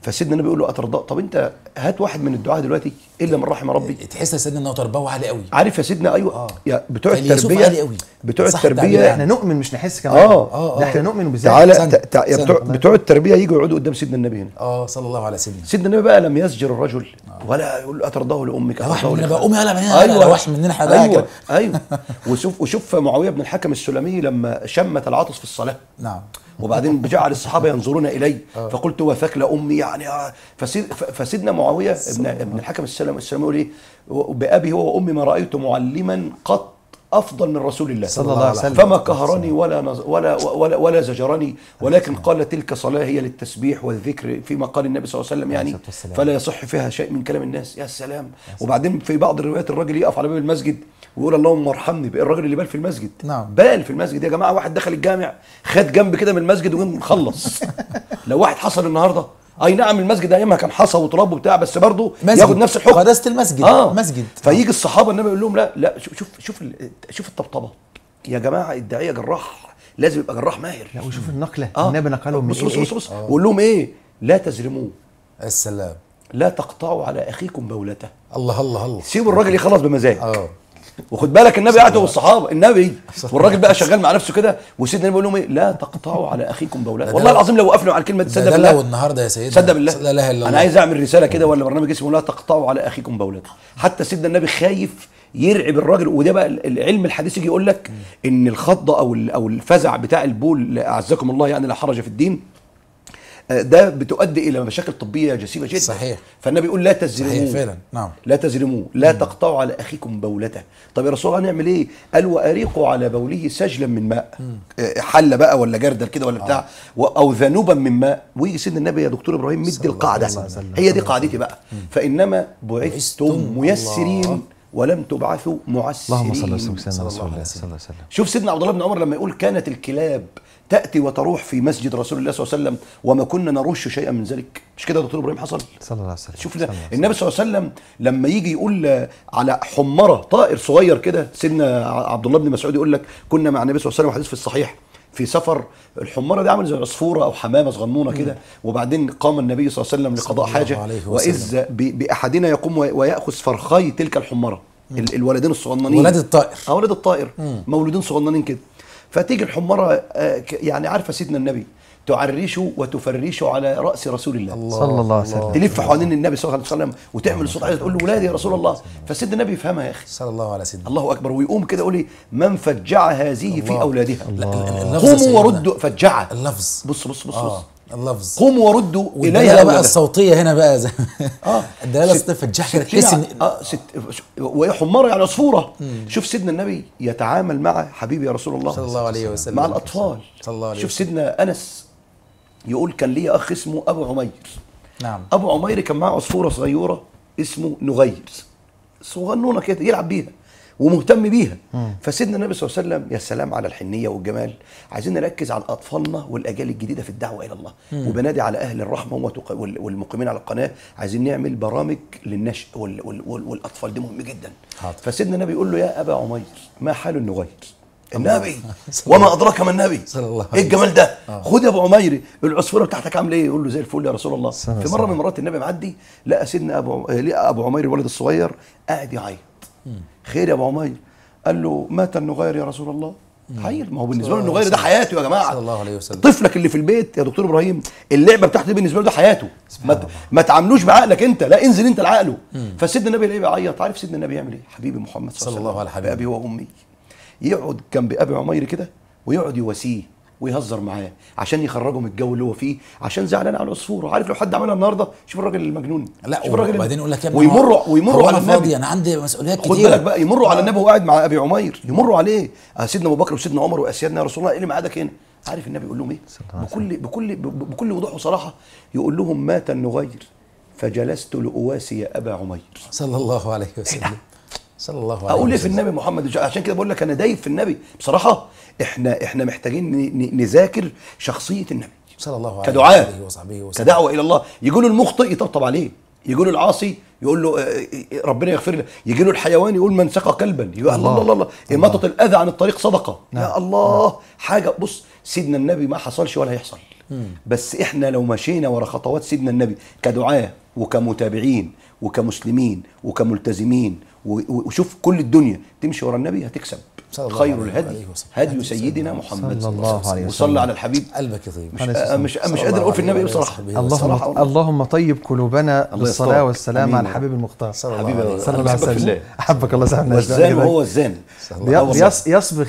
فسيدنا النبي يقول له اترضى طب انت هات واحد من الدعاه دلوقتي الا من رحم ربي إيه، تحس يا سيدنا انه تربوه عالي قوي عارف يا سيدنا ايوه آه. يا بتوع التربيه عالي قوي بتوع التربيه احنا نؤمن مش نحس كمان اه, آه, آه. احنا نؤمن بذلك تعالى سنة. تع... سنة. بتوع, بتوع التربيه يجوا يقعدوا قدام سيدنا النبي هنا اه صلى الله على سيدنا سيدنا النبي بقى لم يزجر الرجل آه. ولا يقول اترضاه لامك اه احنا بقى قومي يلا مننا ايوه وحش مننا حاجه ايوه ايوه وشوف وشوف معاويه بن الحكم السلمي لما شمت العطس في الصلاه نعم وبعدين بجعل الصحابه ينظرون الي آه. فقلت وفاك لامي يعني آه. فسيدنا معاويه ابن الحكم السلمي وسلم السلام يقول ايه بأبي هو وأمي ما رأيت معلما قط افضل من رسول الله صلى الله عليه وسلم فما كهرني ولا نز... ولا ولا ولا زجرني ولكن قال تلك صلاه هي للتسبيح والذكر فيما قال النبي صلى الله عليه وسلم يعني فلا يصح فيها شيء من كلام الناس يا سلام وبعدين في بعض الروايات الراجل يقف على باب المسجد ويقول اللهم ارحمني بقى الراجل اللي بال في المسجد نعم بال في المسجد يا جماعه واحد دخل الجامع خد جنب كده من المسجد وخلص لو واحد حصل النهارده اي نعم المسجد ايامها كان حصى وتراب وبتاع بس برضه ياخد نفس الحكم قداسه المسجد اه مسجد فيجي آه. الصحابه النبي يقول لهم لا لا شوف شوف شوف الطبطبه يا جماعه الداعيه جراح لازم يبقى جراح ماهر لا وشوف النقله آه. النبي نقلهم بص بص إيه؟ بص, بص. آه. وقول لهم ايه لا تزرموه السلام لا تقطعوا على اخيكم بولته الله الله الله سيبوا الراجل يخلص بمزاج اه وخد بالك النبي قاعد والصحابه النبي والراجل بقى شغال مع نفسه كده وسيدنا بيقول لهم ايه لا تقطعوا على اخيكم بولاء والله العظيم لو وقفنا على كلمه صدق بالله لا النهارده يا سيدنا صدق بالله لا اله الا الله انا عايز اعمل رساله كده ولا برنامج اسمه لا تقطعوا على اخيكم بولاء حتى سيدنا النبي خايف يرعب الراجل وده بقى العلم الحديث يجي يقول لك ان الخضه او او الفزع بتاع البول اعزكم الله يعني لا حرج في الدين آه، ده بتؤدي الى مشاكل طبيه جسيمه جدا صحيح فالنبي يقول لا تزرموه صحيح فعلا نعم لا تزرموه لا مم. تقطعوا على اخيكم بولته طب يا رسول الله هنعمل ايه قال واريقوا على بوله سجلا من ماء آه، حله بقى ولا جردل كده ولا بتاع آه. او ذنوبا من ماء ويجي سيدنا النبي يا دكتور ابراهيم مد القاعده هي دي قاعدتي بقى مم. فانما بعثتم ميسرين الله. ولم تبعثوا معسرين اللهم صل وسلم على سيدنا رسول الله صلى الله عليه وسلم شوف سيدنا عبد الله بن عمر لما يقول كانت الكلاب تاتي وتروح في مسجد رسول الله صلى الله عليه وسلم وما كنا نرش شيئا من ذلك مش كده دكتور ابراهيم حصل صلى الله عليه وسلم شوف ده النبي صلى الله عليه وسلم لما يجي يقول على حمره طائر صغير كده سيدنا عبد الله بن مسعود يقول لك كنا مع النبي صلى الله عليه وسلم حديث في الصحيح في سفر الحمره دي عمل زي عصفوره او حمامه صغنونه كده وبعدين قام النبي صلى الله عليه وسلم لقضاء حاجه واذ باحدنا يقوم وياخذ فرخي تلك الحمره الولدين الصغننين ولاد الطائر اه ولاد الطائر مولودين صغننين كده فتيجي الحماره آه، يعني عارفه سيدنا النبي تعريشه وتفرشه على راس رسول الله, الله صلى الله عليه وسلم تلف حوالين النبي صلى الله عليه وسلم وتعمل صوت عالي تقول له ولادي يا رسول الله فسيدنا النبي يفهمها يا اخي صلى الله على سيدنا الله اكبر ويقوم كده يقول لي من فجع هذه في اولادها قوموا وردوا فجعها اللفظ بص بص بص, آه. بص اللفظ قوموا وردوا اليها بقى الصوتيه هنا بقى زي اه الدلاله صفه جحش تحس ان اه ست وهي حماره يعني عصفوره شوف سيدنا النبي يتعامل مع حبيبي يا رسول الله صلى الله عليه وسلم مع الاطفال صلى الله عليه وسلم شوف سيدنا انس يقول كان لي اخ اسمه ابو عمير نعم ابو عمير كان معاه عصفوره صغيره اسمه نغير صغنونه كده يلعب بيها ومهتم بيها فسيدنا النبي صلى الله عليه وسلم يا سلام على الحنيه والجمال عايزين نركز على اطفالنا والاجيال الجديده في الدعوه الى الله مم. وبنادي على اهل الرحمه والمقيمين على القناه عايزين نعمل برامج للنشء وال وال وال والاطفال دي مهم جدا حاضر. فسيدنا النبي يقول له يا ابا عمير ما حال النغير النبي وما ادراك ما النبي صلى الله عليه ايه الجمال ده آه. خد يا ابو عمير العصفوره بتاعتك عامله ايه يقول له زي الفل يا رسول الله سنة في مره سنة. من مرات النبي معدي لقى سيدنا ابو لقى ابو عمير الولد الصغير قاعد يعيط خير يا ابو عمير قال له مات النغير يا رسول الله حقيقي ما هو بالنسبه له النغير ده حياته يا جماعه صلى الله عليه وسلم طفلك اللي في البيت يا دكتور ابراهيم اللعبه بتاعته بالنسبه له ده حياته ما, ما تعاملوش بعقلك انت لا انزل انت لعقله فسيدنا النبي ليه بيعيط عارف سيدنا النبي يعمل ايه حبيبي محمد صلى, صلى الله عليه وسلم بابي وامي يقعد جنب ابي عمير كده ويقعد يواسيه ويهزر معاه عشان يخرجه من الجو اللي هو فيه عشان زعلان على العصفور وعارف لو حد عملها النهارده شوف الراجل المجنون لا شوف الراجل وبعدين يقول لك يا ويمر ويمر على النبي فاضي انا عندي مسؤوليات كتير خد بالك بقى يمروا على النبي وهو قاعد مع ابي عمير يمروا عليه آه، سيدنا ابو بكر وسيدنا عمر واسيادنا يا رسول الله ايه اللي ميعادك هنا عارف النبي يقول لهم ايه بكل بكل بكل وضوح وصراحه يقول لهم مات النغير فجلست لأواسي أبا عمير صلى الله عليه وسلم إيه صلى الله عليه وسلم اقول في النبي محمد عشان كده بقول لك انا دايب في النبي بصراحه احنا احنا محتاجين نذاكر شخصيه النبي صلى الله عليه كدعاء وصحبه وسلم كدعوه الى الله يجي له المخطئ يطبطب عليه يجي له العاصي يقول له آه، آه، آه، ربنا يغفر له يجي له الحيوان يقول من سقى كلبا يقول الله الله الله اماطه إيه، الاذى عن الطريق صدقه نعم. يا الله نعم. حاجه بص سيدنا النبي ما حصلش ولا هيحصل بس احنا لو مشينا ورا خطوات سيدنا النبي كدعاه وكمتابعين وكمسلمين وكملتزمين وشوف كل الدنيا تمشي ورا النبي هتكسب خير الهدي هدي سيدنا محمد صلى الله عليه وسلم وصلى على الحبيب قلبك يطيب مش مش, مش قادر اقول في النبي بصراحه اللهم اللهم طيب قلوبنا بالصلاه والسلام على الحبيب المختار صلى الله عليه وسلم احبك الله وتعالى والزان هو الزان يصبغ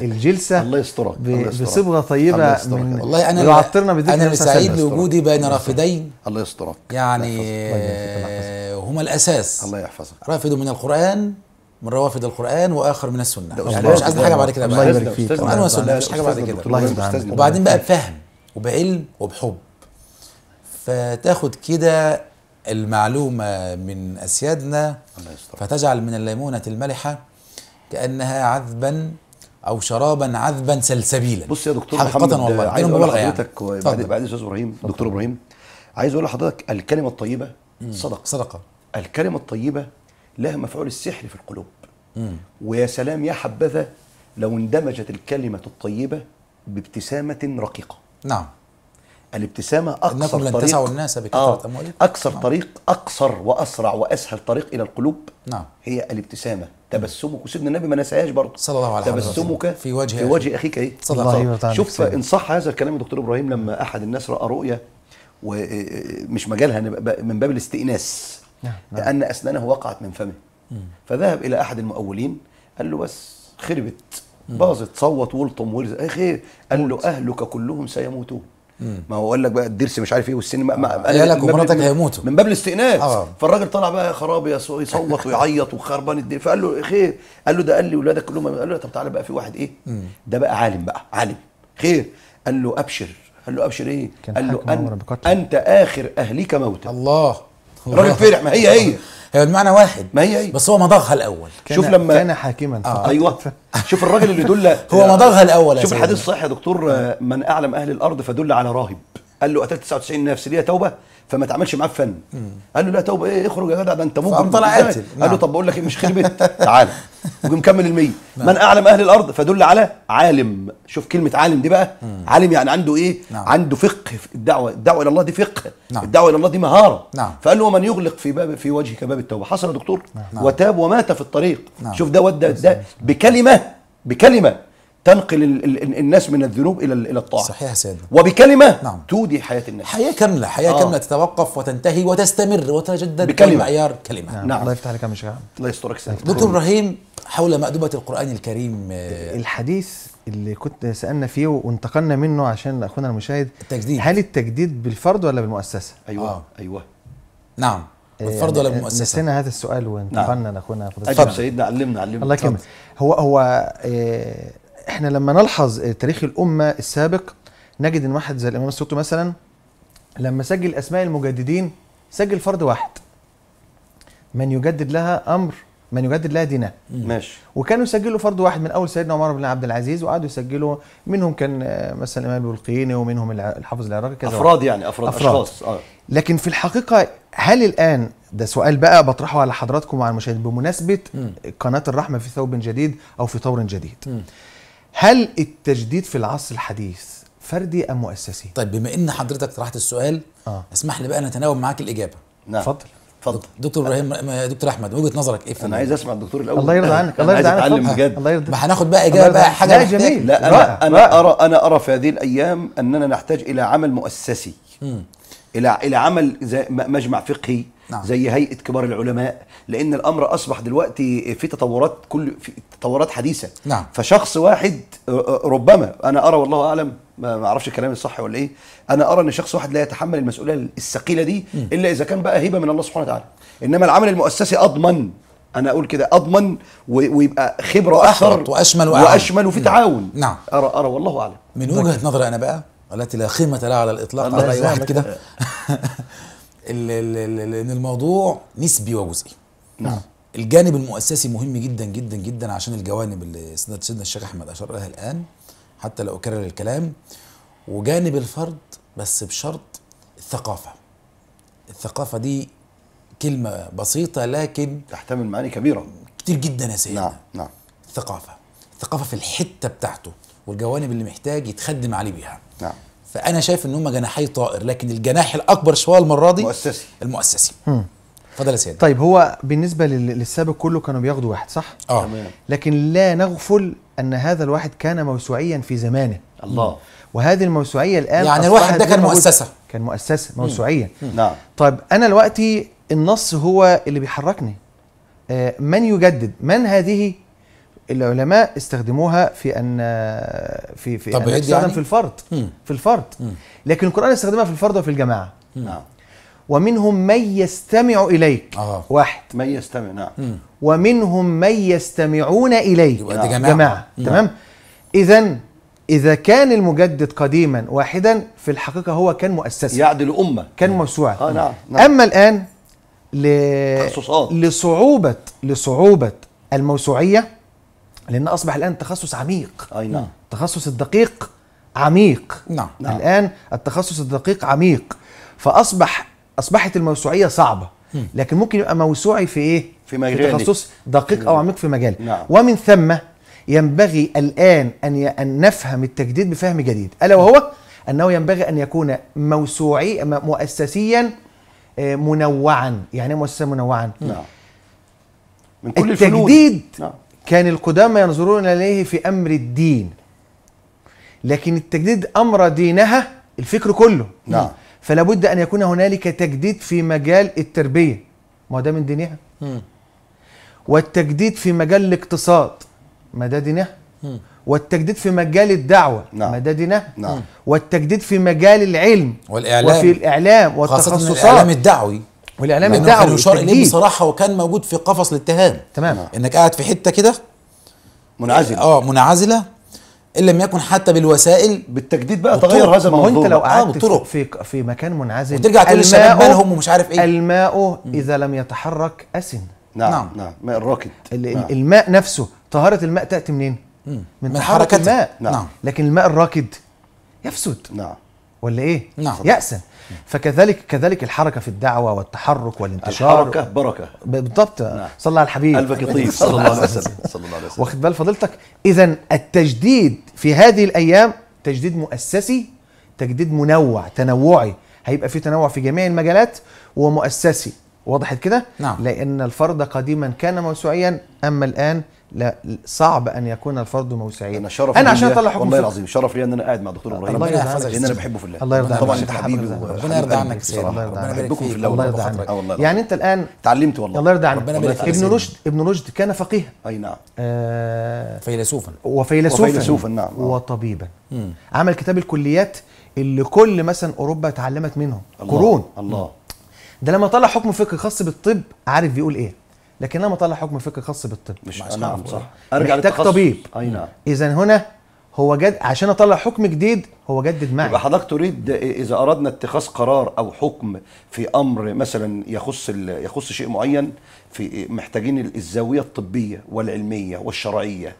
الجلسه الله يسترك بصبغه طيبه من والله انا يعطرنا بذكر انا سعيد لوجودي بين رافدين الله يسترك يعني هما الاساس الله يحفظك رافد من القران من روافد القران واخر من السنه يعني مش عايز حاجه بعد كده الله يبارك فيك قران وسنه مش حاجه بعد كده وبعدين بقى بفهم وبعلم وبحب فتاخد كده المعلومة من أسيادنا فتجعل من الليمونة الملحة كأنها عذبا أو شرابا عذبا سلسبيلا بص يا دكتور حقيقة والله عايز أقول يعني. لحضرتك يعني. بعد أستاذ إبراهيم دكتور إبراهيم عايز أقول لحضرتك الكلمة الطيبة صدقة صدقة الكلمة الطيبة لها مفعول السحر في القلوب مم. ويا سلام يا حبذا لو اندمجت الكلمة الطيبة بابتسامة رقيقة نعم الابتسامة أقصر لن طريق تسعوا الناس بكثرة آه أكثر نعم. طريق أقصر وأسرع وأسهل طريق إلى القلوب نعم هي الابتسامة تبسمك وسيدنا النبي ما نساهاش برضه صلى الله عليه وسلم تبسمك في وجه في وجه أخيك إيه صلى الله عليه طيب. وسلم شوف إن صح هذا الكلام يا دكتور إبراهيم لما أحد الناس رأى رؤية ومش آه، آه، آه، مجالها من باب الاستئناس نعم،, نعم. لأن أسنانه وقعت من فمه فذهب إلى أحد المؤولين قال له بس خربت باظت صوت ولطم ولز اي خير قال له اهلك كلهم سيموتون ما هو قال لك بقى الدرس مش عارف ايه والسينما ما آه، قال لك ومراتك هيموتوا من باب الاستئناس آه. فالراجل طلع بقى يا خرابي يصوت ويعيط وخربان الدنيا فقال له خير قال له ده قال لي ولادك كلهم قال له طب تعالى بقى في واحد ايه ده بقى عالم بقى عالم خير قال له ابشر قال له ابشر ايه قال له أن انت اخر اهلك موتا الله الراجل فرح ما هي هي هي المعنى واحد ما هي هي بس هو مضغها الاول شوف لما كان حاكما آه. ايوه شوف الراجل اللي دل هو مضغها الاول شوف الحديث الصحيح يا دكتور آه، من اعلم اهل الارض فدل على راهب قال له قتلت 99 نفس ليها توبه فما تعملش معاه فن قال له لا توبه ايه اخرج يا جدع ده انت مجرم طلع قاتل قال له نعم. طب بقول لك ايه مش خربت تعال تعالى ومكمل ال 100 من اعلم اهل الارض فدل على عالم شوف كلمه عالم دي بقى عالم يعني عنده ايه نعم. عنده فقه في الدعوه الدعوه الى الله دي فقه نعم. الدعوه الى الله دي مهاره نعم. فقال له ومن يغلق في باب في وجهك باب التوبه حصل يا دكتور نعم. وتاب ومات في الطريق نعم. شوف ده ودى ده بكلمه بكلمه تنقل الناس من الذنوب الى الى الطاعه صحيح يا سيدنا وبكلمه نعم. تودي حياه الناس حياه كامله حياه آه. كامله تتوقف وتنتهي وتستمر وتتجدد بكلمه معيار كلمه نعم. نعم. الله يفتح عليك يا مشاعر الله يسترك سيدنا دكتور ابراهيم حول مأدبة القرآن الكريم آه، الحديث اللي كنت سألنا فيه وانتقلنا منه عشان أخونا المشاهد التجديد هل التجديد بالفرد ولا بالمؤسسة؟ أيوه آه. أيوه نعم إيه، بالفرد ولا يعني بالمؤسسه؟ نسينا هذا السؤال وانتقلنا نعم. لاخونا فضيله طب سيدنا علمنا علمنا الله يكرمك هو هو إيه احنا لما نلحظ تاريخ الامه السابق نجد ان واحد زي الامام السيوطي مثلا لما سجل اسماء المجددين سجل فرد واحد من يجدد لها امر من يجدد لها دينها ماشي وكانوا يسجلوا فرد واحد من اول سيدنا عمر بن عبد العزيز وقعدوا يسجلوا منهم كان مثلا الامام البلقيني ومنهم الحافظ العراقي كذا افراد يعني افراد, أفراد. اشخاص آه. لكن في الحقيقه هل الان ده سؤال بقى بطرحه على حضراتكم وعلى المشاهدين بمناسبه م. قناه الرحمه في ثوب جديد او في طور جديد م. هل التجديد في العصر الحديث فردي ام مؤسسي؟ طيب بما ان حضرتك طرحت السؤال آه. اسمح لي بقى انا معاك الاجابه نعم اتفضل اتفضل دكتور ابراهيم دكتور احمد وجهه نظرك ايه في انا عايز اسمع الدكتور الاول الله يرضى عنك الله يرضى عنك اتعلم بجد الله يرضى ما هناخد بقى اجابه بقى حاجه لا جميل لا انا رأى. انا ارى انا ارى في هذه الايام اننا نحتاج الى عمل مؤسسي الى الى عمل زي مجمع فقهي نعم. زي هيئه كبار العلماء لان الامر اصبح دلوقتي في تطورات كل في تطورات حديثه نعم. فشخص واحد ربما انا ارى والله اعلم ما اعرفش كلامي الصح ولا ايه انا ارى ان شخص واحد لا يتحمل المسؤوليه الثقيله دي م. الا اذا كان بقى هبه من الله سبحانه وتعالى انما العمل المؤسسي اضمن انا اقول كده اضمن ويبقى خبره اكثر واشمل وأعمل. واشمل وفي نعم. تعاون نعم ارى ارى والله اعلم من وجهه نظري انا بقى التي لا قيمة لها على الإطلاق على أي واحد كده لأن الموضوع نسبي وجزئي نعم الجانب المؤسسي مهم جدا جدا جدا عشان الجوانب اللي سيدنا الشيخ أحمد أشار لها الآن حتى لو أكرر الكلام وجانب الفرد بس بشرط الثقافة الثقافة دي كلمة بسيطة لكن تحتمل معاني كبيرة كتير جدا يا سيدنا نعم نعم الثقافة الثقافة في الحتة بتاعته والجوانب اللي محتاج يتخدم عليه بيها نعم فانا شايف ان هم جناحي طائر لكن الجناح الاكبر شويه المره دي المؤسسي المؤسسي اتفضل يا سيدي طيب هو بالنسبه للسابق كله كانوا بياخدوا واحد صح اه لكن لا نغفل ان هذا الواحد كان موسوعيا في زمانه الله وهذه الموسوعيه الان يعني الواحد ده كان مؤسسه كان مؤسسه موسوعيا نعم طيب انا دلوقتي النص هو اللي بيحركني آه، من يجدد من هذه العلماء استخدموها في ان في في طب تستخدم يعني؟ في الفرض في الفرض لكن القران استخدمها في الفرض وفي الجماعه نعم ومنهم من يستمع اليك آه. واحد من يستمع نعم ومنهم من يستمعون اليك جماعه, جماعة. تمام اذا إذا كان المجدد قديما واحدا في الحقيقة هو كان مؤسسا يعدل أمة كان موسوعة آه نعم. نعم. أما الآن ل... لصعوبة لصعوبة الموسوعية لان اصبح الان التخصص عميق اي نعم التخصص الدقيق عميق نعم, نعم. الان التخصص الدقيق عميق فاصبح اصبحت الموسوعيه صعبه لكن ممكن يبقى موسوعي في ايه في مجال في تخصص دقيق او عميق في مجال نعم. ومن ثم ينبغي الان ان ان نفهم التجديد بفهم جديد الا وهو انه ينبغي ان يكون موسوعي مؤسسيا آه، منوعا يعني ايه مؤسسه منوعا نعم من كل التجديد نعم. كان القدامى ينظرون اليه في امر الدين لكن التجديد امر دينها الفكر كله نعم فلا بد ان يكون هنالك تجديد في مجال التربيه ما ده من دينها والتجديد في مجال الاقتصاد ما ده دينها والتجديد في مجال الدعوه نعم. ما ده دينها نعم. والتجديد في مجال العلم والاعلام وفي الاعلام والتخصصات خاصة الإعلام الدعوي والاعلام الدعوي يشار اليه بصراحه وكان موجود في قفص الاتهام تمام انك قاعد في حته كده منعزله اه منعزله ان لم يكن حتى بالوسائل بالتجديد بقى تغير هذا الموضوع وانت لو آه، قعدت آه في في مكان منعزل وترجع تقول الشباب مالهم ومش عارف ايه الماء اذا لم يتحرك اسن نعم نعم, نعم. ماء الراكد نعم. الماء نفسه طهاره الماء تاتي منين؟ من, من حركه الماء نعم. لكن الماء الراكد يفسد نعم ولا ايه؟ نعم يأسن فكذلك كذلك الحركه في الدعوه والتحرك والانتشار الحركه بركه بالضبط نعم. صلى على الحبيب قلبك يطيب صلى الله عليه وسلم صلى الله عليه وسلم واخد بال فضيلتك اذا التجديد في هذه الايام تجديد مؤسسي تجديد منوع تنوعي هيبقى في تنوع في جميع المجالات ومؤسسي وضحت كده نعم. لان الفرد قديما كان موسوعيا اما الان لا صعب ان يكون الفرد موسعيا انا شرف انا عشان اطلع حكم والله العظيم شرف لي ان انا قاعد مع دكتور ابراهيم الله يرضى عنك لان انا بحبه في الله الله يرضى عنك طبعا انت حبيبي ربنا يرضى عنك سيدي الله يرضى عنك بحبكم آه، في الله الله يرضى عنك يعني انت الان تعلمت والله الله يرضى عنك ربنا يبارك فيك ابن رشد ابن رشد كان فقيها اي نعم آه، فيلسوفا وفيلسوفا وفيلسوفا نعم آه. وطبيبا عمل كتاب الكليات اللي كل مثلا اوروبا اتعلمت منه قرون الله ده لما طلع حكم فقهي خاص بالطب عارف بيقول ايه لكن انا مطلع حكم فقهي خاص بالطب مش نعم صح ارجع محتاج طبيب اي نعم اذا هنا هو جد عشان اطلع حكم جديد هو جدد معي يبقى حضرتك تريد اذا اردنا اتخاذ قرار او حكم في امر مثلا يخص يخص شيء معين في محتاجين الزاويه الطبيه والعلميه والشرعيه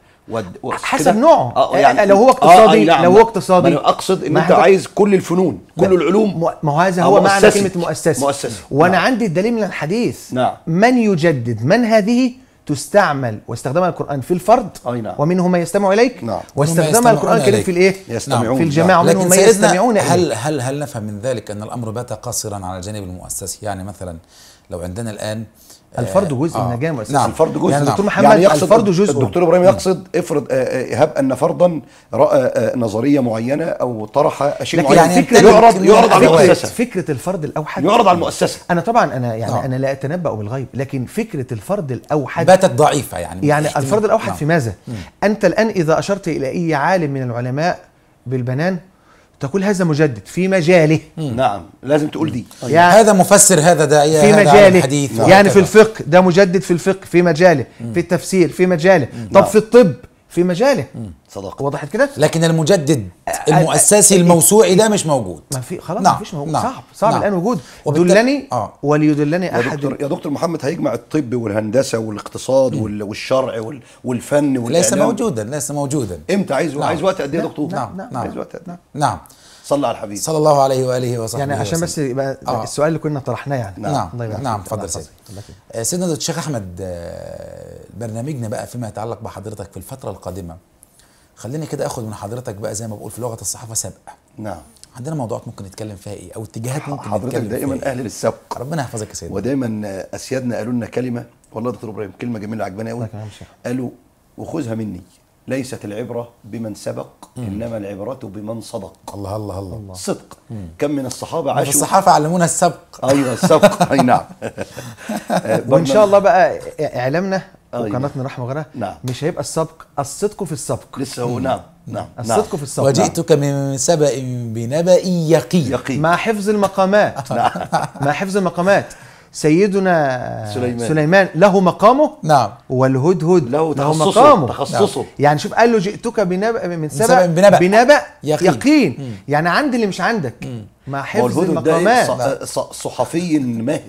حسب نوعه آه، آه، آه، يعني لو هو اقتصادي آه لو هو اقتصادي ما اقصد ان انت عايز كل الفنون كل العلوم ما هو هذا هو معنى كلمه مؤسسه مؤسسه وانا نعم. عندي الدليل من الحديث نعم. من يجدد من هذه تستعمل واستخدمها القران في الفرد أي نعم. ومنهم ما يستمع اليك نعم. واستخدمها القران الكريم في الايه نعم. يستمعون نعم. في الجماعه نعم. ومنهم ما يستمعون هل هل هل نفهم من ذلك ان الامر بات قاصرا على الجانب المؤسسي يعني مثلا لو عندنا الان الفرد آه. جزء آه. من الجامع نعم الفرد جزء يعني الدكتور نعم. محمد يعني الفرد جزء الدكتور ابراهيم يقصد افرض ايهاب آه، ان فرضا راى آه، نظريه معينه او طرح شيء معين يعني فكرة يعرض يعرض على المؤسسه فكره الفرد الاوحد يعرض على المؤسسه انا طبعا انا يعني آه. انا لا اتنبأ بالغيب لكن فكره الفرد الاوحد باتت ضعيفه يعني يعني الفرد الاوحد نعم. في ماذا؟ انت الان اذا اشرت الى اي عالم من العلماء بالبنان تقول هذا مجدد في مجاله نعم لازم تقول دي طيب. يعني هذا مفسر هذا داعية في مجاله الحديث يعني في الفقه ده مجدد في الفقه في مجاله في التفسير في مجاله طب نعم. في الطب في مجاله صدق وضحت كده لكن المجدد المؤسسي الموسوعي ده مش موجود ما في خلاص نعم. فيش موجود نعم. صعب صعب نعم. الان وجود وبالتالي... دلني آه. وليدلني احد يا دكتور, يا دكتور محمد هيجمع الطب والهندسه والاقتصاد والشرع وال... والفن والإعلام. ليس موجودا ليس موجودا امتى عايز نعم. عايز وقت قد ايه يا نعم، دكتور نعم، نعم،, نعم نعم عايز وقت قد إيه؟ نعم صلى على الحبيب صلى الله عليه واله وصحبه يعني عشان بس يبقى آه. السؤال اللي كنا طرحناه يعني نعم نعم, نعم اتفضل سيدنا آه، سيدنا الشيخ احمد آه، برنامجنا بقى فيما يتعلق بحضرتك في الفتره القادمه خليني كده اخد من حضرتك بقى زي ما بقول في لغه الصحافه سبق نعم عندنا موضوعات ممكن نتكلم فيها ايه او اتجاهات ممكن حضرتك دائما إيه؟ اهل للسبق ربنا يحفظك يا سيدي ودايما آه، اسيادنا قالوا لنا كلمه والله دكتور ابراهيم كلمه جميله عجباني قوي قالوا وخذها مني ليست العبرة بمن سبق مم. إنما العبرة بمن صدق الله الله الله صدق مم. كم من الصحابة أيوة، عاشوا الصحابة علمونا السبق أيوة السبق أي نعم وإن شاء الله بقى إعلامنا أيوة. وقناتنا رحمة غيرها نعم. مش هيبقى السبق الصدق في السبق لسه هو نعم نعم،, نعم الصدق في السبق وجئتك من سبأ بنبأ يقين يقين مع حفظ المقامات نعم. مع حفظ المقامات سيدنا سليمان, سليمان له مقامه نعم والهدهد له, له مقامه تخصصه نعم. يعني شوف قال له جئتك بنبأ من سبأ بنبأ, بنبأ يقين, يقين. يعني عندي اللي مش عندك مع حفظ المقامات نعم. صحفي ماهر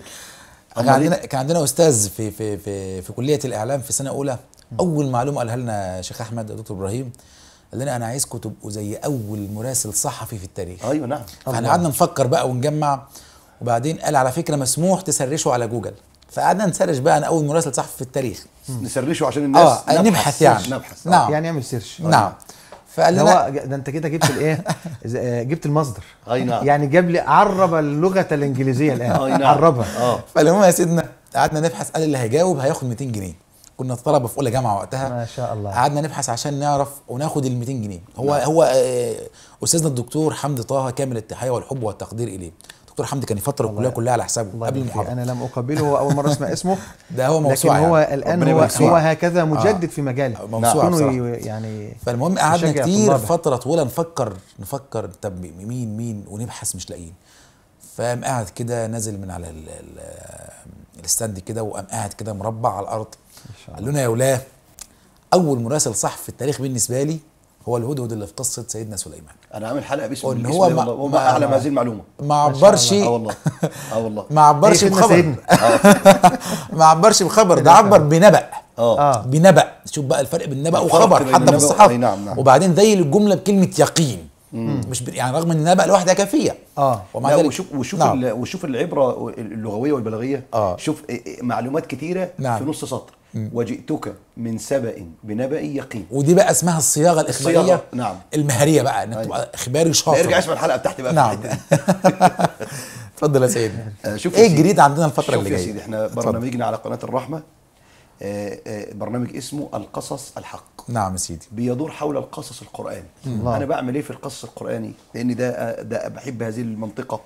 كان إيه؟ عندنا كان عندنا استاذ في في في في كليه الاعلام في سنه اولى اول معلومه قالها لنا شيخ احمد دكتور ابراهيم قال لنا انا عايزكم تبقوا زي اول مراسل صحفي في التاريخ ايوه نعم فاحنا قعدنا نفكر بقى ونجمع وبعدين قال على فكره مسموح تسرشه على جوجل فقعدنا نسرش بقى انا اول مراسل صحفي في التاريخ نسرشه عشان الناس اه نبحث, نبحث يعني نبحث نعم آه. يعني نعمل سيرش آه. نعم فقال لنا ده انت كده جبت الايه آه، جبت المصدر اي نعم يعني جاب لي عرب اللغه الانجليزيه الان اي نعم عربها اه فالمهم يا سيدنا قعدنا نبحث قال اللي هيجاوب هياخد 200 جنيه كنا طلبه في اولى جامعه وقتها ما شاء الله قعدنا نبحث عشان نعرف وناخد ال 200 جنيه هو نعم. هو استاذنا الدكتور حمدي طه كامل التحيه والحب والتقدير اليه دكتور حمدي كان فتره الكليه كلها على حسابه قبل المحاضره انا لم اقابله اول مره اسمع اسمه ده هو موسوعه لكن يعني. هو الان هو, هو هكذا مجدد آه. في مجاله موسوعه يعني فالمهم قعدنا كتير فتره طويله نفكر نفكر طب مين مين ونبحث مش لاقيين فقام قاعد كده نازل من على الستاند كده وقام قاعد كده مربع على الارض قال لنا يا ولاه اول مراسل صح في التاريخ بالنسبه لي هو الهدهد اللي في قصه سيدنا سليمان انا عامل حلقه باسم ان هو ما اعلم هذه المعلومه ما عبرش اه والله اه والله ما عبرش بخبر ما عبرش بخبر ده عبر آه. بنبأ آه. اه بنبأ شوف بقى الفرق بين نبأ وخبر حتى في الصحافه نعم نعم وبعدين ذيل الجمله بكلمه يقين مم. مش يعني رغم ان نبأ لوحدها كافيه اه ومع ذلك وشوف وشوف نعم. وشوف العبره اللغويه والبلاغيه اه شوف إيه، إيه، معلومات كثيره نعم. في نص سطر وجئتك من سبأ بنبأ يقين ودي بقى اسمها الصياغه الاخباريه الصياغة. نعم المهريه بقى انك أيوة. تبقى اخباري شاطر ارجع اسمع الحلقه بتاعتي بقى نعم اتفضل يا سيدنا آه، شوف ايه الجديد عندنا الفتره اللي جايه شوف يا سيدي احنا برنامجنا على قناه الرحمه آه، آه، برنامج اسمه القصص الحق نعم يا سيدي بيدور حول القصص القرآني أنا بعمل إيه في القصص القرآني لأن ده ده بحب هذه المنطقة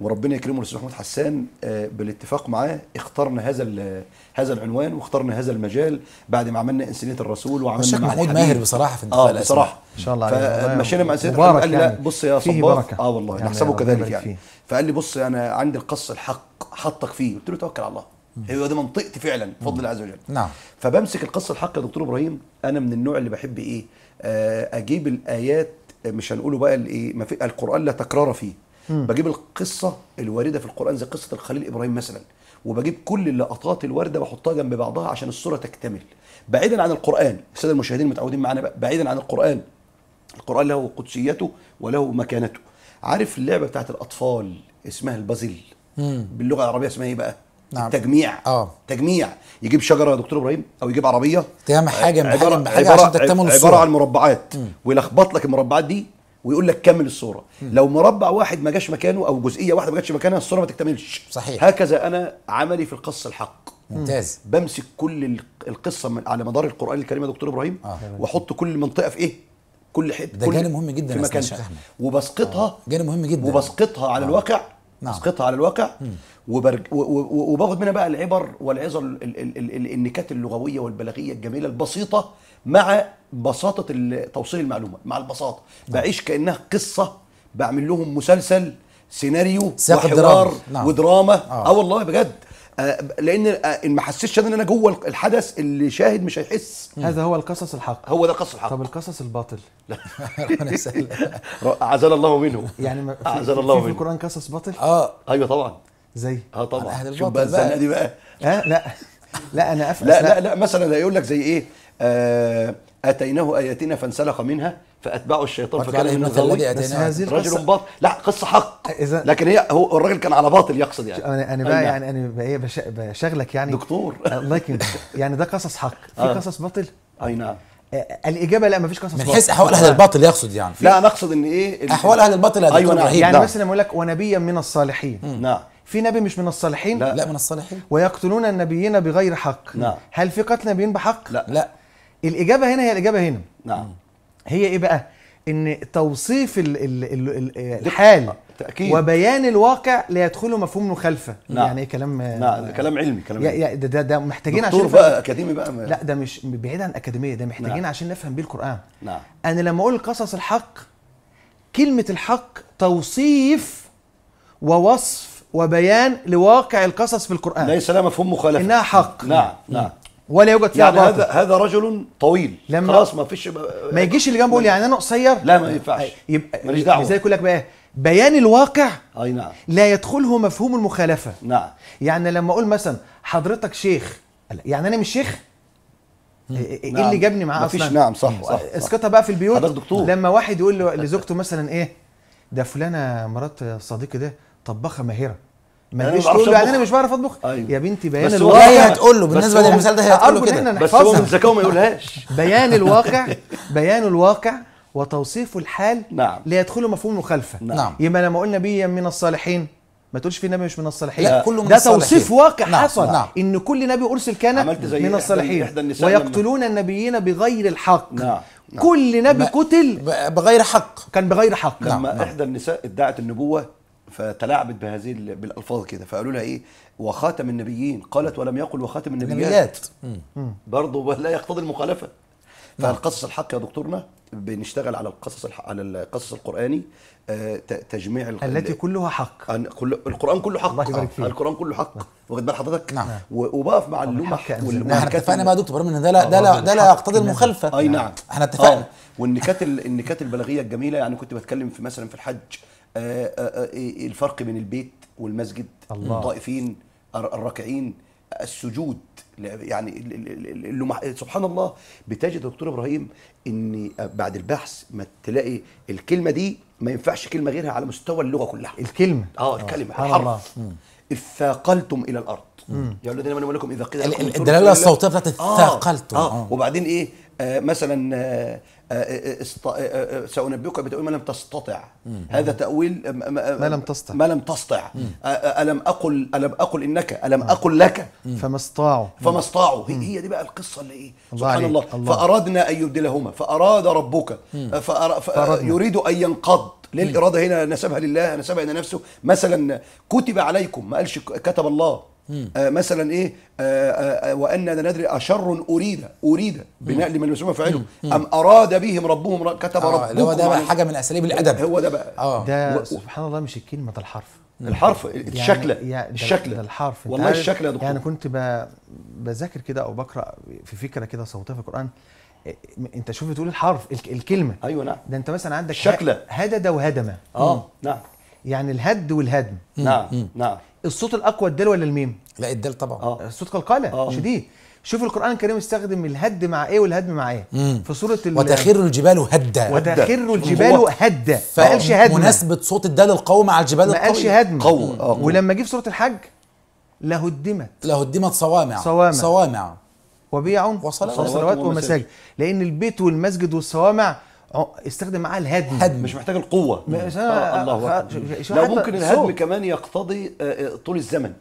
وربنا يكرمه الاستاذ محمود حسان آه، بالاتفاق معاه اخترنا هذا هذا العنوان واخترنا هذا المجال بعد ما عملنا انسانيه الرسول وعملنا الشيخ محمود ماهر بصراحه في انتقاء اه بصراحه ان شاء الله فمشينا مع انسانيه الرسول قال لي لا يعني. بص يا صباح اه والله يعني نحسبه كذلك يعني فيه. فقال لي بص انا عندي القص الحق حطك فيه قلت له توكل على الله هي دي منطقتي فعلا بفضل الله عز وجل نعم فبمسك القص الحق يا دكتور ابراهيم انا من النوع اللي بحب ايه آه، اجيب الايات مش هنقوله بقى الايه ما في القران لا تكرار فيه مم. بجيب القصه الوارده في القران زي قصه الخليل ابراهيم مثلا وبجيب كل اللقطات الوارده بحطها جنب بعضها عشان الصوره تكتمل بعيدا عن القران الساده المشاهدين متعودين معانا بعيدا عن القران القران له قدسيته وله مكانته عارف اللعبه بتاعت الاطفال اسمها البازل باللغه العربيه اسمها ايه بقى نعم. تجميع اه تجميع يجيب شجره يا دكتور ابراهيم او يجيب عربيه تعمل حاجه من حاجه, حاجة عبارة عشان تكتمل الصوره عباره عن مربعات ويلخبط لك المربعات دي ويقول لك كمل الصوره م. لو مربع واحد ما جاش مكانه او جزئيه واحده ما جاتش مكانها الصوره ما تكتملش صحيح هكذا انا عملي في القص الحق ممتاز بمسك كل القصه من على مدار القران الكريم يا دكتور ابراهيم آه. واحط كل منطقه في ايه كل حته ده جانب مهم جدا في مكانها وبسقطها آه. جانب مهم جدا وبسقطها على آه. الواقع نعم. اسقطها على الواقع وبرج... وباخد منها بقى العبر والعظه النكات اللغويه والبلاغيه الجميله البسيطه مع بساطه توصيل المعلومه مع البساطه نعم. بعيش كانها قصه بعمل لهم مسلسل سيناريو وحوار نعم. ودراما اه, آه والله بجد آه، لان آه، ما حسيتش ان انا جوه الحدث اللي شاهد مش هيحس هذا هو القصص الحق هو ده القصص الحق طب القصص الباطل لا ربنا يسهل اعزل الله منه يعني اعزل الله منه في القران قصص باطل اه ايوه طبعا زي اه طبعا اهل بقى بقى دي بقى ها آه، لا لا انا افهم لا لا لا مثلا هيقول لك زي ايه آه اتيناه اياتنا فانسلخ منها فاتبعه الشيطان فكان من الذي اتيناه رجل باطل لا قصه حق إذا لكن هي هو الراجل كان على باطل يقصد يعني انا انا بقى نعم. يعني انا بقى إيه، بشغلك يعني دكتور الله يكرمك يعني ده قصص حق في آه. قصص باطل اي نعم آه، الاجابه لا مفيش قصص من حيث احوال اهل الباطل يقصد يعني لا انا اقصد ان ايه احوال اهل الباطل ايوه نعم. رهيب يعني مثلا يقول لك ونبيا من الصالحين نعم في نبي مش من الصالحين لا, لا من الصالحين ويقتلون النبيين بغير حق نعم. هل في قتل نبيين بحق لا لا الاجابه هنا هي الاجابه هنا نعم هي ايه بقى ان توصيف الـ الـ الـ الحال آه، تأكيد. وبيان الواقع لا يدخله مفهوم مخالفه نعم. يعني ايه كلام آه، نعم. كلام علمي كلام علمي يا ده, ده, ده محتاجين دكتور بقى اكاديمي بقى ما. لا ده مش بعيد عن الاكاديميه ده محتاجين نعم. عشان نفهم بيه القران نعم انا لما اقول قصص الحق كلمه الحق توصيف ووصف وبيان لواقع القصص في القران ليس لها مفهوم مخالفه انها حق نعم نعم, نعم. ولا يوجد فيها يعني باطل. هذا هذا رجل طويل لما خلاص ما فيش ما يجيش اللي جنبه يقول يعني انا قصير لا ما ينفعش يبقى ماليش دعوه ازاي يقول لك بقى إيه، بيان الواقع اي نعم لا يدخله مفهوم المخالفه نعم يعني لما اقول مثلا حضرتك شيخ يعني انا مش شيخ إيه،, إيه،, ايه نعم. اللي جابني معاه اصلا نعم صح صح اسكتها بقى في البيوت حضرتك دكتور لما واحد يقول لزوجته مثلا ايه ده فلانه مرات صديقي ده طباخه ماهره ما تجيش يعني تقول يعني انا مش بعرف اطبخ أيوه. يا بنتي بيان الواقع هي هتقول له بالنسبه للمثال ده هي هتقول له كده بس هو من ذكاء ما يقولهاش بيان الواقع بيان الواقع وتوصيف الحال نعم ليدخله مفهوم المخالفه نعم يبقى لما قلنا نبيا من الصالحين ما تقولش في نبي مش من الصالحين لا كله من ده توصيف واقع نعم حصل نعم ان كل نبي ارسل كان من الصالحين ويقتلون النبيين بغير الحق نعم, نعم. كل نبي قتل بغير حق كان بغير حق لما نعم, نعم. احدى النساء ادعت النبوه فتلاعبت بهذه بالالفاظ كده فقالوا لها ايه وخاتم النبيين قالت ولم يقل وخاتم النبيات برضه لا يقتضي المخالفه نعم. فالقصص الحق يا دكتورنا بنشتغل على القصص على القصص القراني آه، تجميع التي كلها حق كل... القران كله حق الله يبارك فيك القران كله حق نعم. واخد بال حضرتك نعم وبقف مع اللومه احنا اتفقنا بقى يا دكتور ان ده لا آه، ده لا ده لا يقتضي المخالفه اي نعم, نعم. احنا اتفقنا والنكات النكات البلاغيه الجميله يعني كنت بتكلم في مثلا في الحج آه، آه، آه، إيه، إيه، الفرق بين البيت والمسجد الله. الطائفين الراكعين السجود يعني اللي سبحان الله بتجد دكتور ابراهيم ان بعد البحث ما تلاقي الكلمه دي ما ينفعش كلمه غيرها على مستوى اللغه كلها الكلمه اه الكلمه الحرف اثاقلتم الى الارض يا الذين امنوا لكم اذا قيل الدلاله الصوتيه بتاعت اثاقلتم آه. آه. وبعدين ايه آه مثلا آه است... سأنبئك بتأويل ما لم تستطع مم. هذا تأويل ما لم تستطع ما لم تستطع ألم أقل ألم أقل إنك ألم أقل لك فما استطاعوا فما استطاعوا هي دي بقى القصة اللي إيه الله سبحان الله. الله فأردنا أن يبدلهما فأراد ربك فأرا... يريد أن ينقض ليه الإرادة هنا نسبها لله نسبها إلى نفسه مثلا كتب عليكم ما قالش كتب الله آه مثلا ايه آه آه, آه، وان لا ندري اشر اريد اريد بنقل من المسلمين فعله ام اراد بهم ربهم كتب آه ربهم هو ده بقى حاجه من اساليب الادب هو ده بقى آه ده سبحان الله مش الكلمه ده الحرف الحرف الشكله يعني الشكله الحرف والله الشكله دكتور يعني كنت بذاكر كده او بقرا في فكره كده صوتيه في القران إيه، انت شوف بتقول الحرف الكلمه ايوه نعم ده انت مثلا عندك شكله هدد وهدمه اه نعم يعني الهد والهدم نعم نعم الصوت الاقوى الدال ولا الميم لا الدال طبعا اه الصوت قلقله آه. شديد شوف القران الكريم استخدم الهد مع ايه والهدم مع ايه في سوره وتخر الجبال هدا وتخر الجبال هدا ما قالش هدم مناسبه صوت الدال القوي مع الجبال القوي ما قالش هدم قوي آه. ولما جه في سوره الحج لهدمت لهدمت صوامع صوامع صوامع وبيع وصلوات ومساجد لان البيت والمسجد والصوامع استخدم معاه الهدم هدم. مش محتاج القوه مش آه الله أكبر لو ممكن الهدم صوت. كمان يقتضي آه، آه، طول الزمن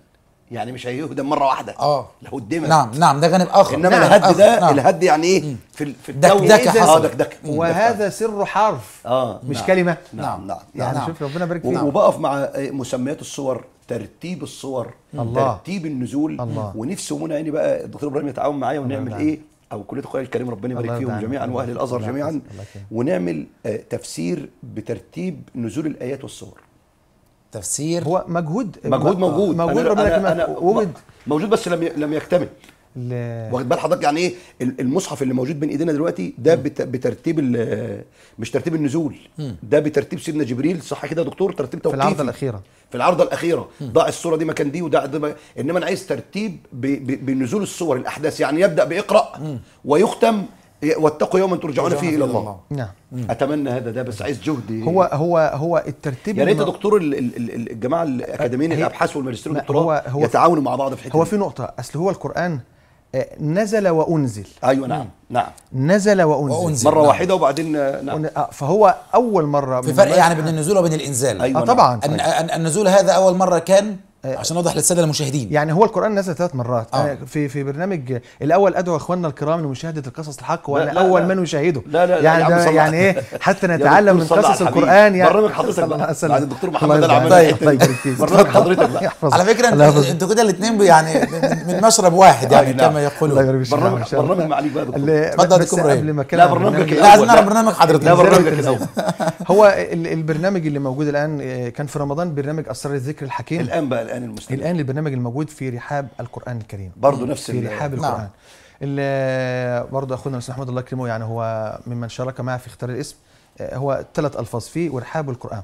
يعني مش هيهدم مره واحده اه لو قدمت نعم نعم ده جانب اخر انما نعم الهد ده نعم. الهد يعني ايه في في دك اه دكدكه وهذا سر حرف اه مش نعم. كلمه نعم نعم, نعم. يعني نعم. شوف ربنا بارك فيك وبقف مع آه، مسميات الصور ترتيب الصور الله. ترتيب النزول الله. ونفسي منى عيني بقى الدكتور ابراهيم يتعاون معايا ونعمل نعم، نعم. ايه او كليه القران الكريم ربنا يبارك فيهم جميعا واهل الازهر جميعا ونعمل آه، تفسير بترتيب نزول الايات والسور تفسير هو مجهود مجهود موجود موجود موجود, أنا أنا موجود بس لم لم يكتمل ل... واخد بال حضرتك يعني ايه المصحف اللي موجود بين ايدينا دلوقتي ده م. بترتيب مش ترتيب النزول م. ده بترتيب سيدنا جبريل صح كده يا دكتور ترتيب توقيفي في العرضه الاخيره في العرضه الاخيره ضع الصوره دي مكان دي وده ما... انما انا عايز ترتيب ب... ب... بنزول الصور الاحداث يعني يبدا باقرا م. ويختم واتقوا يوما ترجعون فيه الى الله. الله نعم اتمنى هذا ده بس عايز جهد هو هو هو الترتيب يا ريت يا دكتور الجماعه الاكاديميين أه، الابحاث والماجستير والدكتوراه يتعاونوا مع بعض في الحته هو في نقطه اصل هو القران نزل وانزل ايوه نعم نعم نزل وانزل, وأنزل مره نعم. واحده وبعدين نعم آه، فهو اول مره في فرق يعني بين النزول وبين الانزال ايوه آه طبعا نعم. النزول هذا اول مره كان آه، عشان اوضح للساده المشاهدين يعني هو القران نزل ثلاث مرات آه. آه، في في برنامج الاول ادعو اخواننا الكرام لمشاهده القصص الحق وانا اول من يشاهده لا لا يعني لا يعني ايه حتى نتعلم من قصص القران يعني برنامج حضرتك بقى الدكتور محمد العمري طيب طيب برنامج حضرتك بقى على فكره انتوا كده الاثنين يعني من مشرب واحد يعني كما نعم. يقولون إيه؟ برنامج برنامج معاليك بقى اتفضل دكتور قبل ما لا برنامجك لا عايزين نعرف برنامج حضرتك لا برنامجك هو البرنامج اللي موجود الان آه، كان في رمضان برنامج اسرار الذكر الحكيم الان بقى الآن المسلمين الآن البرنامج الموجود في رحاب القرآن الكريم برضه نفس في رحاب نعم. القرآن نعم. برضه أخونا الأستاذ محمود الله يكرمه يعني هو ممن شارك معه في اختيار الاسم آه، هو ثلاث الفاظ فيه ورحاب القران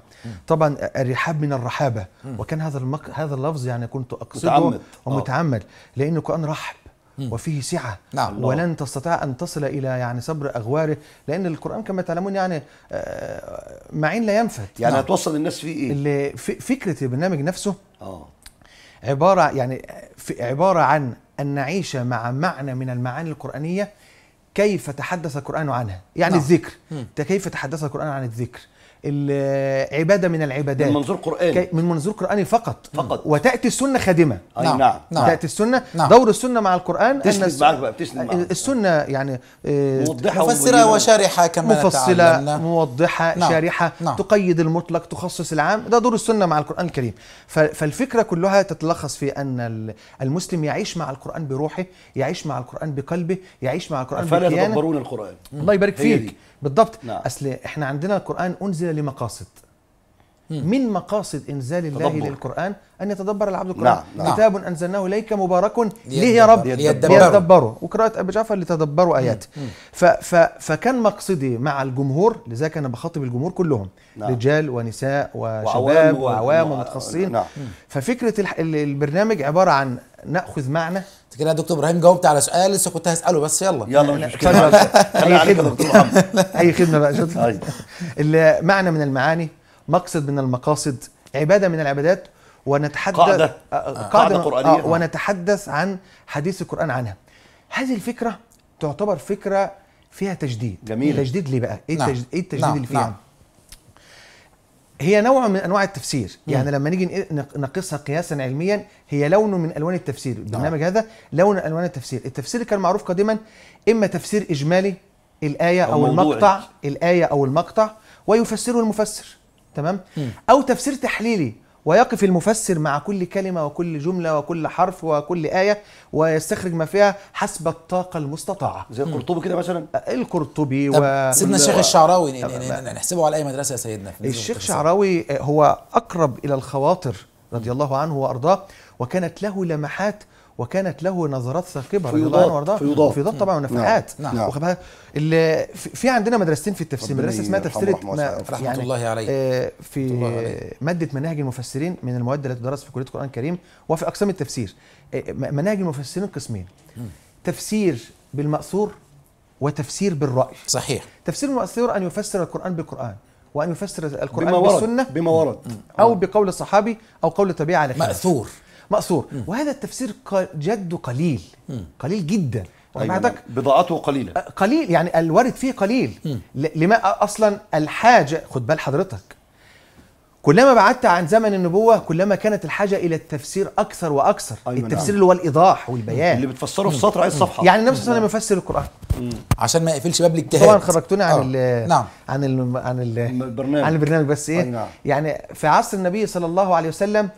طبعا الرحاب من الرحابه وكان هذا المك... هذا اللفظ يعني كنت اقصده متعمد. آه. ومتعمد لان القران رحب وفيه سعة نعم ولن تستطيع أن تصل إلى يعني صبر أغواره لأن القرآن كما تعلمون يعني آه، معين لا ينفد يعني نعم. هتوصل الناس فيه إيه؟ فكرة البرنامج نفسه آه. عبارة يعني عبارة عن أن نعيش مع معنى من المعاني القرآنية كيف تحدث القرآن عنها يعني نعم. الذكر كيف تحدث القرآن عن الذكر العباده من العبادات من منظور قراني من منظور قراني فقط فقط وتاتي السنه خادمه اي نعم. نعم. نعم تاتي السنه نعم. دور السنه مع القران تسند بقى بتسند السنه يعني آه، موضحه مفسره وشارحه كما مفصله تعلمنا. موضحه نعم. شارحه نعم. تقيد المطلق تخصص العام ده دور السنه مع القران الكريم فالفكره كلها تتلخص في ان المسلم يعيش مع القران بروحه يعيش مع القران بقلبه يعيش مع القران فلا تدبرون القران الله يبارك فيك دي. بالضبط نعم. اصل احنا عندنا القران انزل لمقاصد من مقاصد انزال الله تدبر. للقران ان يتدبر العبد نعم، القران نعم. نعم. كتاب انزلناه اليك مبارك ليه يا رب ليدبروا وقراءه ابي جعفر لتدبروا اياته ف ف فكان مقصدي مع الجمهور لذلك انا بخاطب الجمهور كلهم نعم. رجال ونساء وشباب وعوام ومتخصصين نعم. ففكره البرنامج عباره عن ناخذ معنى كده يا دكتور ابراهيم جاوبت على سؤال لسه كنت هساله بس يلا يلا مش مشكله اي خدمه اي خدمه بقى طيب. اللي المعنى من المعاني مقصد من المقاصد عباده من العبادات ونتحدث قاعده آه، قاعده, قاعدة قرانيه آه ونتحدث عن حديث القران عنها هذه الفكره تعتبر فكره فيها تجديد جميل تجديد ليه بقى ايه نعم. التجديد, إيه التجديد نعم. اللي فيها نعم. هي نوع من انواع التفسير يعني لما نيجي نقيسها قياسا علميا هي لون من الوان التفسير نعم. البرنامج هذا لون الوان التفسير التفسير كان معروف قديما اما تفسير اجمالي الايه او, أو المقطع الايه او المقطع ويفسره المفسر تمام مم. او تفسير تحليلي ويقف المفسر مع كل كلمة وكل جملة وكل حرف وكل آية ويستخرج ما فيها حسب الطاقة المستطاعة زي القرطبي كده مثلا أه، القرطبي و... سيدنا الشيخ الشعراوي أه، نحسبه على أي مدرسة يا سيدنا الشيخ الشعراوي أه، هو أقرب إلى الخواطر رضي الله عنه وأرضاه وكانت له لمحات وكانت له نظرات ثاقبه رضي الله عنه وارضاه طبعا ونفحات نعم. نعم. اللي في عندنا مدرستين في التفسير مدرسه اسمها تفسير رحمه يعني الله عليه آه، في الله عليه. ماده مناهج المفسرين من المواد التي تدرس في كليه القران الكريم وفي اقسام التفسير آه، مناهج المفسرين قسمين تفسير بالمأثور وتفسير بالرأي صحيح تفسير المأثور أن يفسر القرآن بالقرآن وأن يفسر القرآن بما ورد. بالسنة بما ورد أو آه. بقول صحابي أو قول تابعي على خلاف مأثور مقصور م. وهذا التفسير جد قليل م. قليل جدا أيوة يعني نعم. بضاعته قليله قليل يعني الوارد فيه قليل م. لما اصلا الحاجه خد بال حضرتك كلما بعدت عن زمن النبوة كلما كانت الحاجة إلى التفسير أكثر وأكثر أيوة نعم. التفسير نعم. اللي هو الإيضاح والبيان اللي بتفسره في سطر عايز صفحة يعني النبي صلى الله عليه وسلم يفسر القرآن عشان ما يقفلش باب الاجتهاد طبعا خرجتوني عن آه. ال نعم عن الـ عن الـ البرنامج عن البرنامج بس إيه نعم. يعني في عصر النبي صلى الله عليه وسلم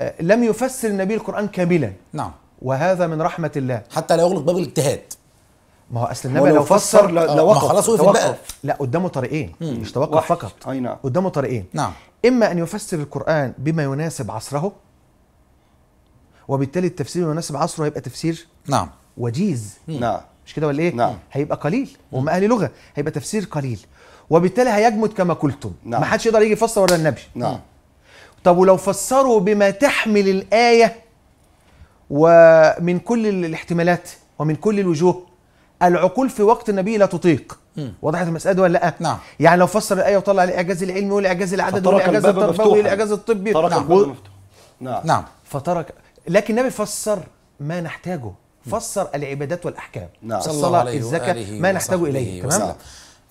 آه، لم يفسر النبي القرآن كاملا نعم وهذا من رحمة الله حتى لا يغلق باب الاجتهاد ما هو اصل النبي لو فسر لوقف آه، خلاص وقف بقى لا قدامه طريقين مش توقف واحد. فقط اي نعم قدامه طريقين نعم اما ان يفسر القرآن بما يناسب عصره وبالتالي التفسير يناسب عصره هيبقى تفسير نعم وجيز نعم مش كده ولا ايه؟ نعم هيبقى قليل وهم اهل لغه هيبقى تفسير قليل وبالتالي هيجمد كما قلتم نعم ما حدش يقدر يجي يفسر ورا النبي نعم طب ولو فسروا بما تحمل الآية ومن كل الاحتمالات ومن كل الوجوه العقول في وقت النبي لا تطيق وضحت المسألة ولا لا؟ نعم يعني لو فسر الآية وطلع الإعجاز العلمي والإعجاز العددي والإعجاز التربوي والإعجاز الطبي ترك نعم. و... نعم نعم فترك لكن النبي فسر ما نحتاجه فسر العبادات والأحكام نعم. صلى الله عليه الزكاة ما نحتاج إليه تمام؟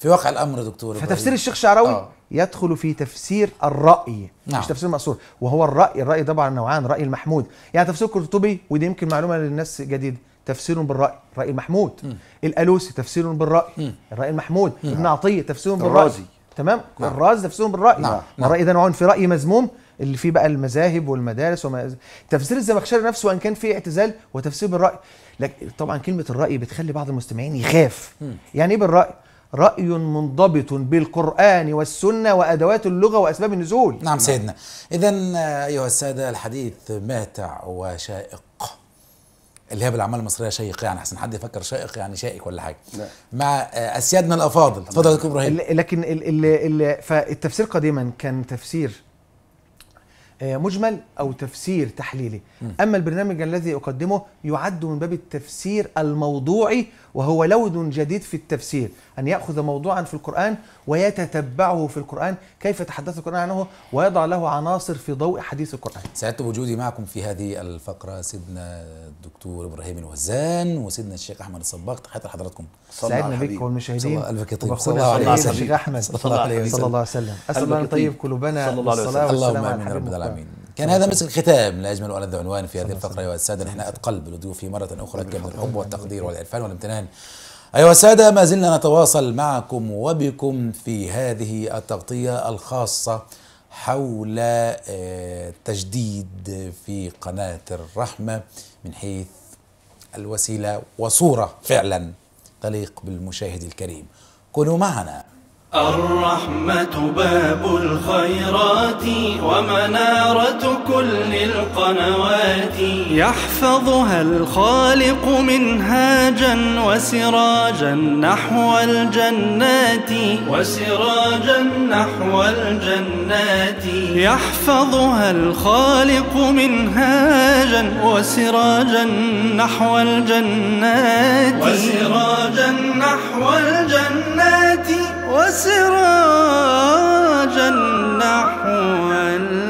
في واقع الامر دكتور فتفسير الشيخ شعراوي آه. يدخل في تفسير الراي نعم. مش تفسير مقصور وهو الراي الراي طبعا نوعان راي المحمود يعني تفسير القرطبي ودي يمكن معلومه للناس جديد تفسير بالراي راي المحمود م. الالوسي تفسير بالراي م. الراي المحمود م. ابن عطيه تفسير بالراي الرازي تمام نعم. الراز تفسير بالراي نعم. نعم. الراي ده نوع في راي مذموم اللي فيه بقى المذاهب والمدارس وما تفسير الزمخشري نفسه وان كان فيه اعتزال وتفسير بالراي لكن طبعا كلمه الراي بتخلي بعض المستمعين يخاف م. يعني ايه بالراي رأي منضبط بالقرآن والسنة وأدوات اللغة وأسباب النزول نعم سيدنا إذا أيها السادة الحديث ماتع وشائق اللي هي بالأعمال المصرية شيق يعني أحسن حد يفكر شائق يعني شائك ولا حاجة نعم. مع أسيادنا الأفاضل اتفضل يا إبراهيم لكن الـ الـ الـ فالتفسير قديما كان تفسير آه، مجمل او تفسير تحليلي اما البرنامج الذي اقدمه يعد من باب التفسير الموضوعي وهو لون جديد في التفسير أن يأخذ موضوعا في القرآن ويتتبعه في القرآن كيف تحدث القرآن عنه ويضع له عناصر في ضوء حديث القرآن سعدت بوجودي معكم في هذه الفقرة سيدنا الدكتور إبراهيم الوزان وسيدنا الشيخ أحمد الصباغ تحية لحضراتكم سعدنا بك والمشاهدين صلى الله عليه وسلم الشيخ أحمد صلى الله عليه وسلم صلى الله عليه وسلم أسأل طيب الله أن يطيب قلوبنا بالصلاة والسلام على رب العالمين كان هذا مثل الختام لا اجمل والذ عنوان في هذه الفقره ايها الساده نحن اتقل بالضيوف مره اخرى كم الحب والتقدير والعرفان والامتنان أيها السادة ما زلنا نتواصل معكم وبكم في هذه التغطية الخاصة حول آه، تجديد في قناة الرحمة من حيث الوسيلة وصورة فعلا تليق بالمشاهد الكريم كونوا معنا الرحمة باب الخيرات ومنارة كل القنوات يحفظها الخالق منهاجا وسراجا نحو الجنات وسراجا نحو الجنات يحفظها الخالق منهاجا وسراجا نحو الجنات وسراجا نحو الجنات وسراجا نحو